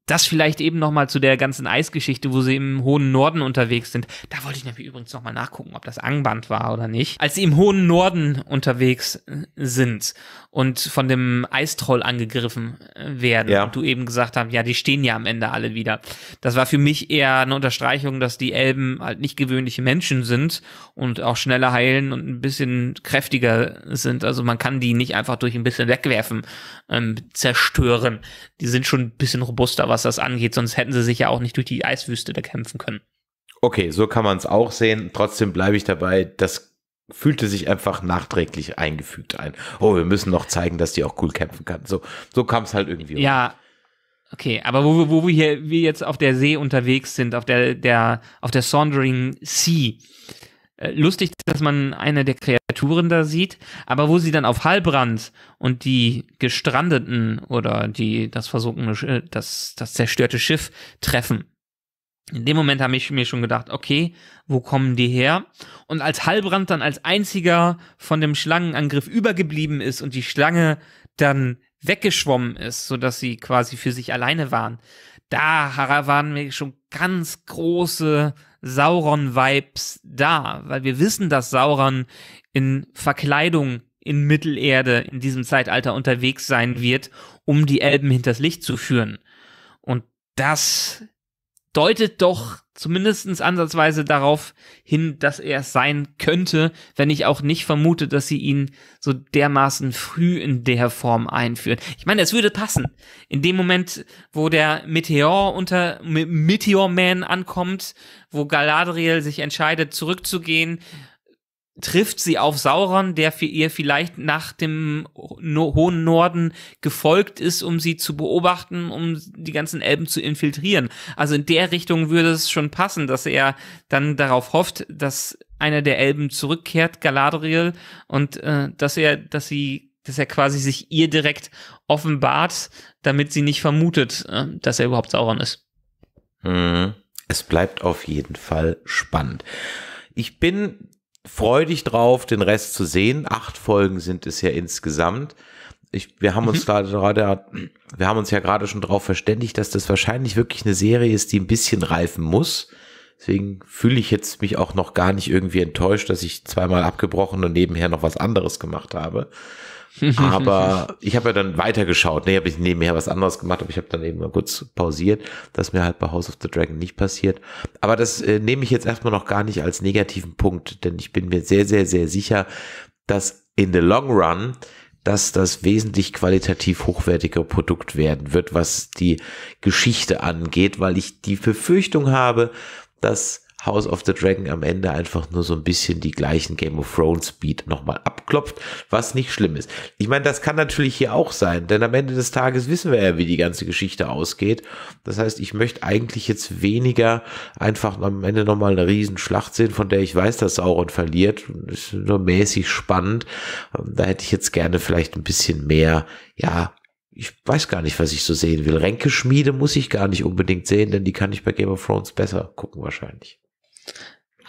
das vielleicht eben nochmal zu der ganzen Eisgeschichte, wo sie im hohen Norden unterwegs sind. Da wollte ich nämlich übrigens nochmal nachgucken, ob das Angband war oder nicht. Als sie im hohen Norden unterwegs äh, sind und von dem Eistroll angegriffen äh, werden ja. und du eben gesagt hast, ja, die stehen ja am Ende alle wieder. Das war für mich eher eine Unterstreichung, dass die Elben halt nicht gewöhnliche Menschen sind und auch schneller heilen und ein bisschen kräftiger sind. Also man kann die nicht einfach durch ein bisschen wegwerfen, ähm, zerstören. Die sind schon ein bisschen robuster, was was das angeht. Sonst hätten sie sich ja auch nicht durch die Eiswüste da kämpfen können. Okay, so kann man es auch sehen. Trotzdem bleibe ich dabei, das fühlte sich einfach nachträglich eingefügt ein. Oh, wir müssen noch zeigen, dass die auch cool kämpfen kann. So, so kam es halt irgendwie. Ja, Okay, aber wo, wo wir hier wir jetzt auf der See unterwegs sind, auf der der auf der Saundering Sea, äh, lustig, dass man eine der Kreaturen da sieht, aber wo sie dann auf Halbrand und die gestrandeten oder die das versunkene äh, das das zerstörte Schiff treffen. In dem Moment habe ich mir schon gedacht, okay, wo kommen die her? Und als Halbrand dann als einziger von dem Schlangenangriff übergeblieben ist und die Schlange dann weggeschwommen ist, so dass sie quasi für sich alleine waren. Da waren mir schon ganz große Sauron-Vibes da, weil wir wissen, dass Sauron in Verkleidung in Mittelerde in diesem Zeitalter unterwegs sein wird, um die Elben hinters Licht zu führen. Und das deutet doch zumindest ansatzweise darauf hin, dass er es sein könnte, wenn ich auch nicht vermute, dass sie ihn so dermaßen früh in der Form einführen. Ich meine, es würde passen. In dem Moment, wo der Meteor unter Meteor Man ankommt, wo Galadriel sich entscheidet, zurückzugehen trifft sie auf Sauron, der für ihr vielleicht nach dem no hohen Norden gefolgt ist, um sie zu beobachten, um die ganzen Elben zu infiltrieren. Also in der Richtung würde es schon passen, dass er dann darauf hofft, dass einer der Elben zurückkehrt, Galadriel, und äh, dass er, dass sie, dass er quasi sich ihr direkt offenbart, damit sie nicht vermutet, äh, dass er überhaupt Sauron ist. Mhm. Es bleibt auf jeden Fall spannend. Ich bin freu dich drauf, den Rest zu sehen. Acht Folgen sind es ja insgesamt. Ich, wir haben uns mhm. gerade, wir haben uns ja gerade schon darauf verständigt, dass das wahrscheinlich wirklich eine Serie ist, die ein bisschen reifen muss. Deswegen fühle ich jetzt mich auch noch gar nicht irgendwie enttäuscht, dass ich zweimal abgebrochen und nebenher noch was anderes gemacht habe aber ich habe ja dann weitergeschaut. Nee, habe ich nebenher was anderes gemacht, aber ich habe dann eben mal kurz pausiert. dass mir halt bei House of the Dragon nicht passiert. Aber das äh, nehme ich jetzt erstmal noch gar nicht als negativen Punkt, denn ich bin mir sehr, sehr, sehr sicher, dass in the long run dass das wesentlich qualitativ hochwertige Produkt werden wird, was die Geschichte angeht, weil ich die Befürchtung habe, dass House of the Dragon am Ende einfach nur so ein bisschen die gleichen Game of Thrones Beat nochmal abklopft, was nicht schlimm ist. Ich meine, das kann natürlich hier auch sein, denn am Ende des Tages wissen wir ja, wie die ganze Geschichte ausgeht. Das heißt, ich möchte eigentlich jetzt weniger einfach am Ende nochmal eine Riesenschlacht sehen, von der ich weiß, dass Sauron verliert. Und ist nur mäßig spannend. Ähm, da hätte ich jetzt gerne vielleicht ein bisschen mehr, ja, ich weiß gar nicht, was ich so sehen will. Ränkeschmiede muss ich gar nicht unbedingt sehen, denn die kann ich bei Game of Thrones besser gucken wahrscheinlich.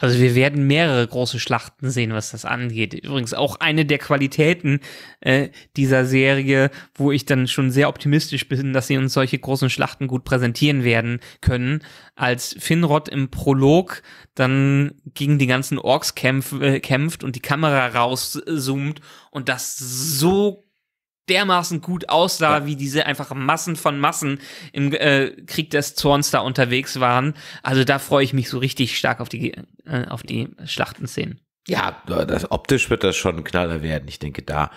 Also wir werden mehrere große Schlachten sehen, was das angeht. Übrigens auch eine der Qualitäten äh, dieser Serie, wo ich dann schon sehr optimistisch bin, dass sie uns solche großen Schlachten gut präsentieren werden können. Als Finrod im Prolog dann gegen die ganzen Orks kämpf, äh, kämpft und die Kamera rauszoomt und das so dermaßen gut aussah, ja. wie diese einfach Massen von Massen im äh, Krieg des Zorns da unterwegs waren. Also da freue ich mich so richtig stark auf die, äh, auf die Schlachtenszenen. Ja, das, optisch wird das schon ein Knaller werden. Ich denke, da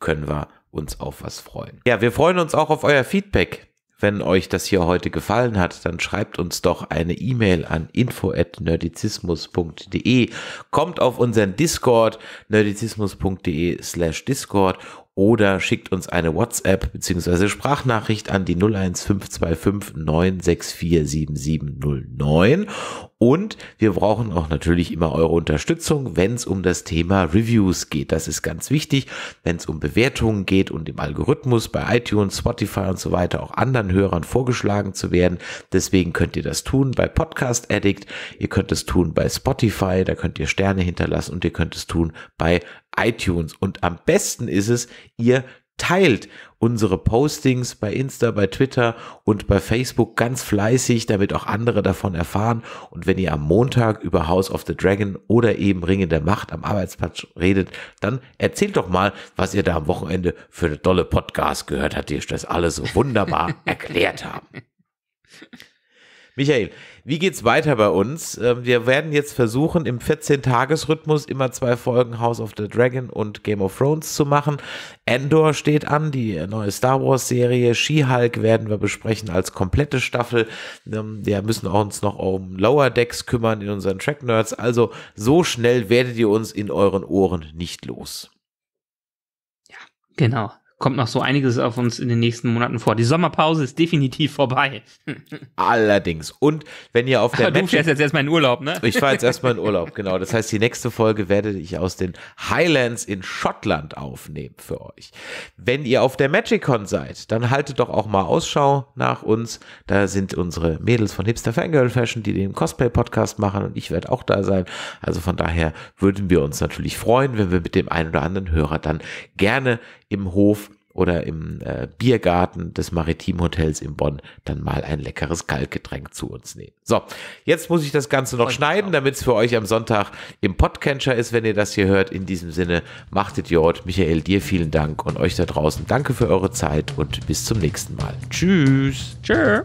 können wir uns auf was freuen. Ja, wir freuen uns auch auf euer Feedback. Wenn euch das hier heute gefallen hat, dann schreibt uns doch eine E-Mail an info@nerdizismus.de. Kommt auf unseren Discord nerdizismus.de/discord slash oder schickt uns eine WhatsApp bzw. Sprachnachricht an die 01525 9647709. Und wir brauchen auch natürlich immer eure Unterstützung, wenn es um das Thema Reviews geht. Das ist ganz wichtig, wenn es um Bewertungen geht und im Algorithmus bei iTunes, Spotify und so weiter auch anderen Hörern vorgeschlagen zu werden. Deswegen könnt ihr das tun bei Podcast Addict, ihr könnt es tun bei Spotify, da könnt ihr Sterne hinterlassen und ihr könnt es tun bei iTunes. Und am besten ist es, ihr teilt unsere Postings bei Insta, bei Twitter und bei Facebook ganz fleißig, damit auch andere davon erfahren. Und wenn ihr am Montag über House of the Dragon oder eben Ringe der Macht am Arbeitsplatz redet, dann erzählt doch mal, was ihr da am Wochenende für eine tolle Podcast gehört habt, die euch das alles so wunderbar (laughs) erklärt haben. Michael, wie geht's weiter bei uns? Ähm, wir werden jetzt versuchen, im 14-Tages-Rhythmus immer zwei Folgen House of the Dragon und Game of Thrones zu machen. Endor steht an, die neue Star Wars-Serie. She-Hulk werden wir besprechen als komplette Staffel. Ähm, wir müssen uns noch um Lower Decks kümmern in unseren Track Nerds. Also so schnell werdet ihr uns in euren Ohren nicht los. Ja, genau kommt noch so einiges auf uns in den nächsten Monaten vor. Die Sommerpause ist definitiv vorbei. Allerdings. Und wenn ihr auf der Aber (laughs) Du fährst jetzt erstmal in Urlaub, ne? Ich fahre jetzt erstmal in (laughs) Urlaub, genau. Das heißt, die nächste Folge werde ich aus den Highlands in Schottland aufnehmen für euch. Wenn ihr auf der MagicCon seid, dann haltet doch auch mal Ausschau nach uns. Da sind unsere Mädels von Hipster Fangirl Fashion, die den Cosplay-Podcast machen und ich werde auch da sein. Also von daher würden wir uns natürlich freuen, wenn wir mit dem einen oder anderen Hörer dann gerne im Hof oder im äh, Biergarten des Maritimhotels in Bonn dann mal ein leckeres Kalkgetränk zu uns nehmen. So, jetzt muss ich das Ganze noch schneiden, genau. damit es für euch am Sonntag im Podcatcher ist, wenn ihr das hier hört. In diesem Sinne, machtet Jord, Michael, dir vielen Dank und euch da draußen. Danke für eure Zeit und bis zum nächsten Mal. Tschüss. Tschüss.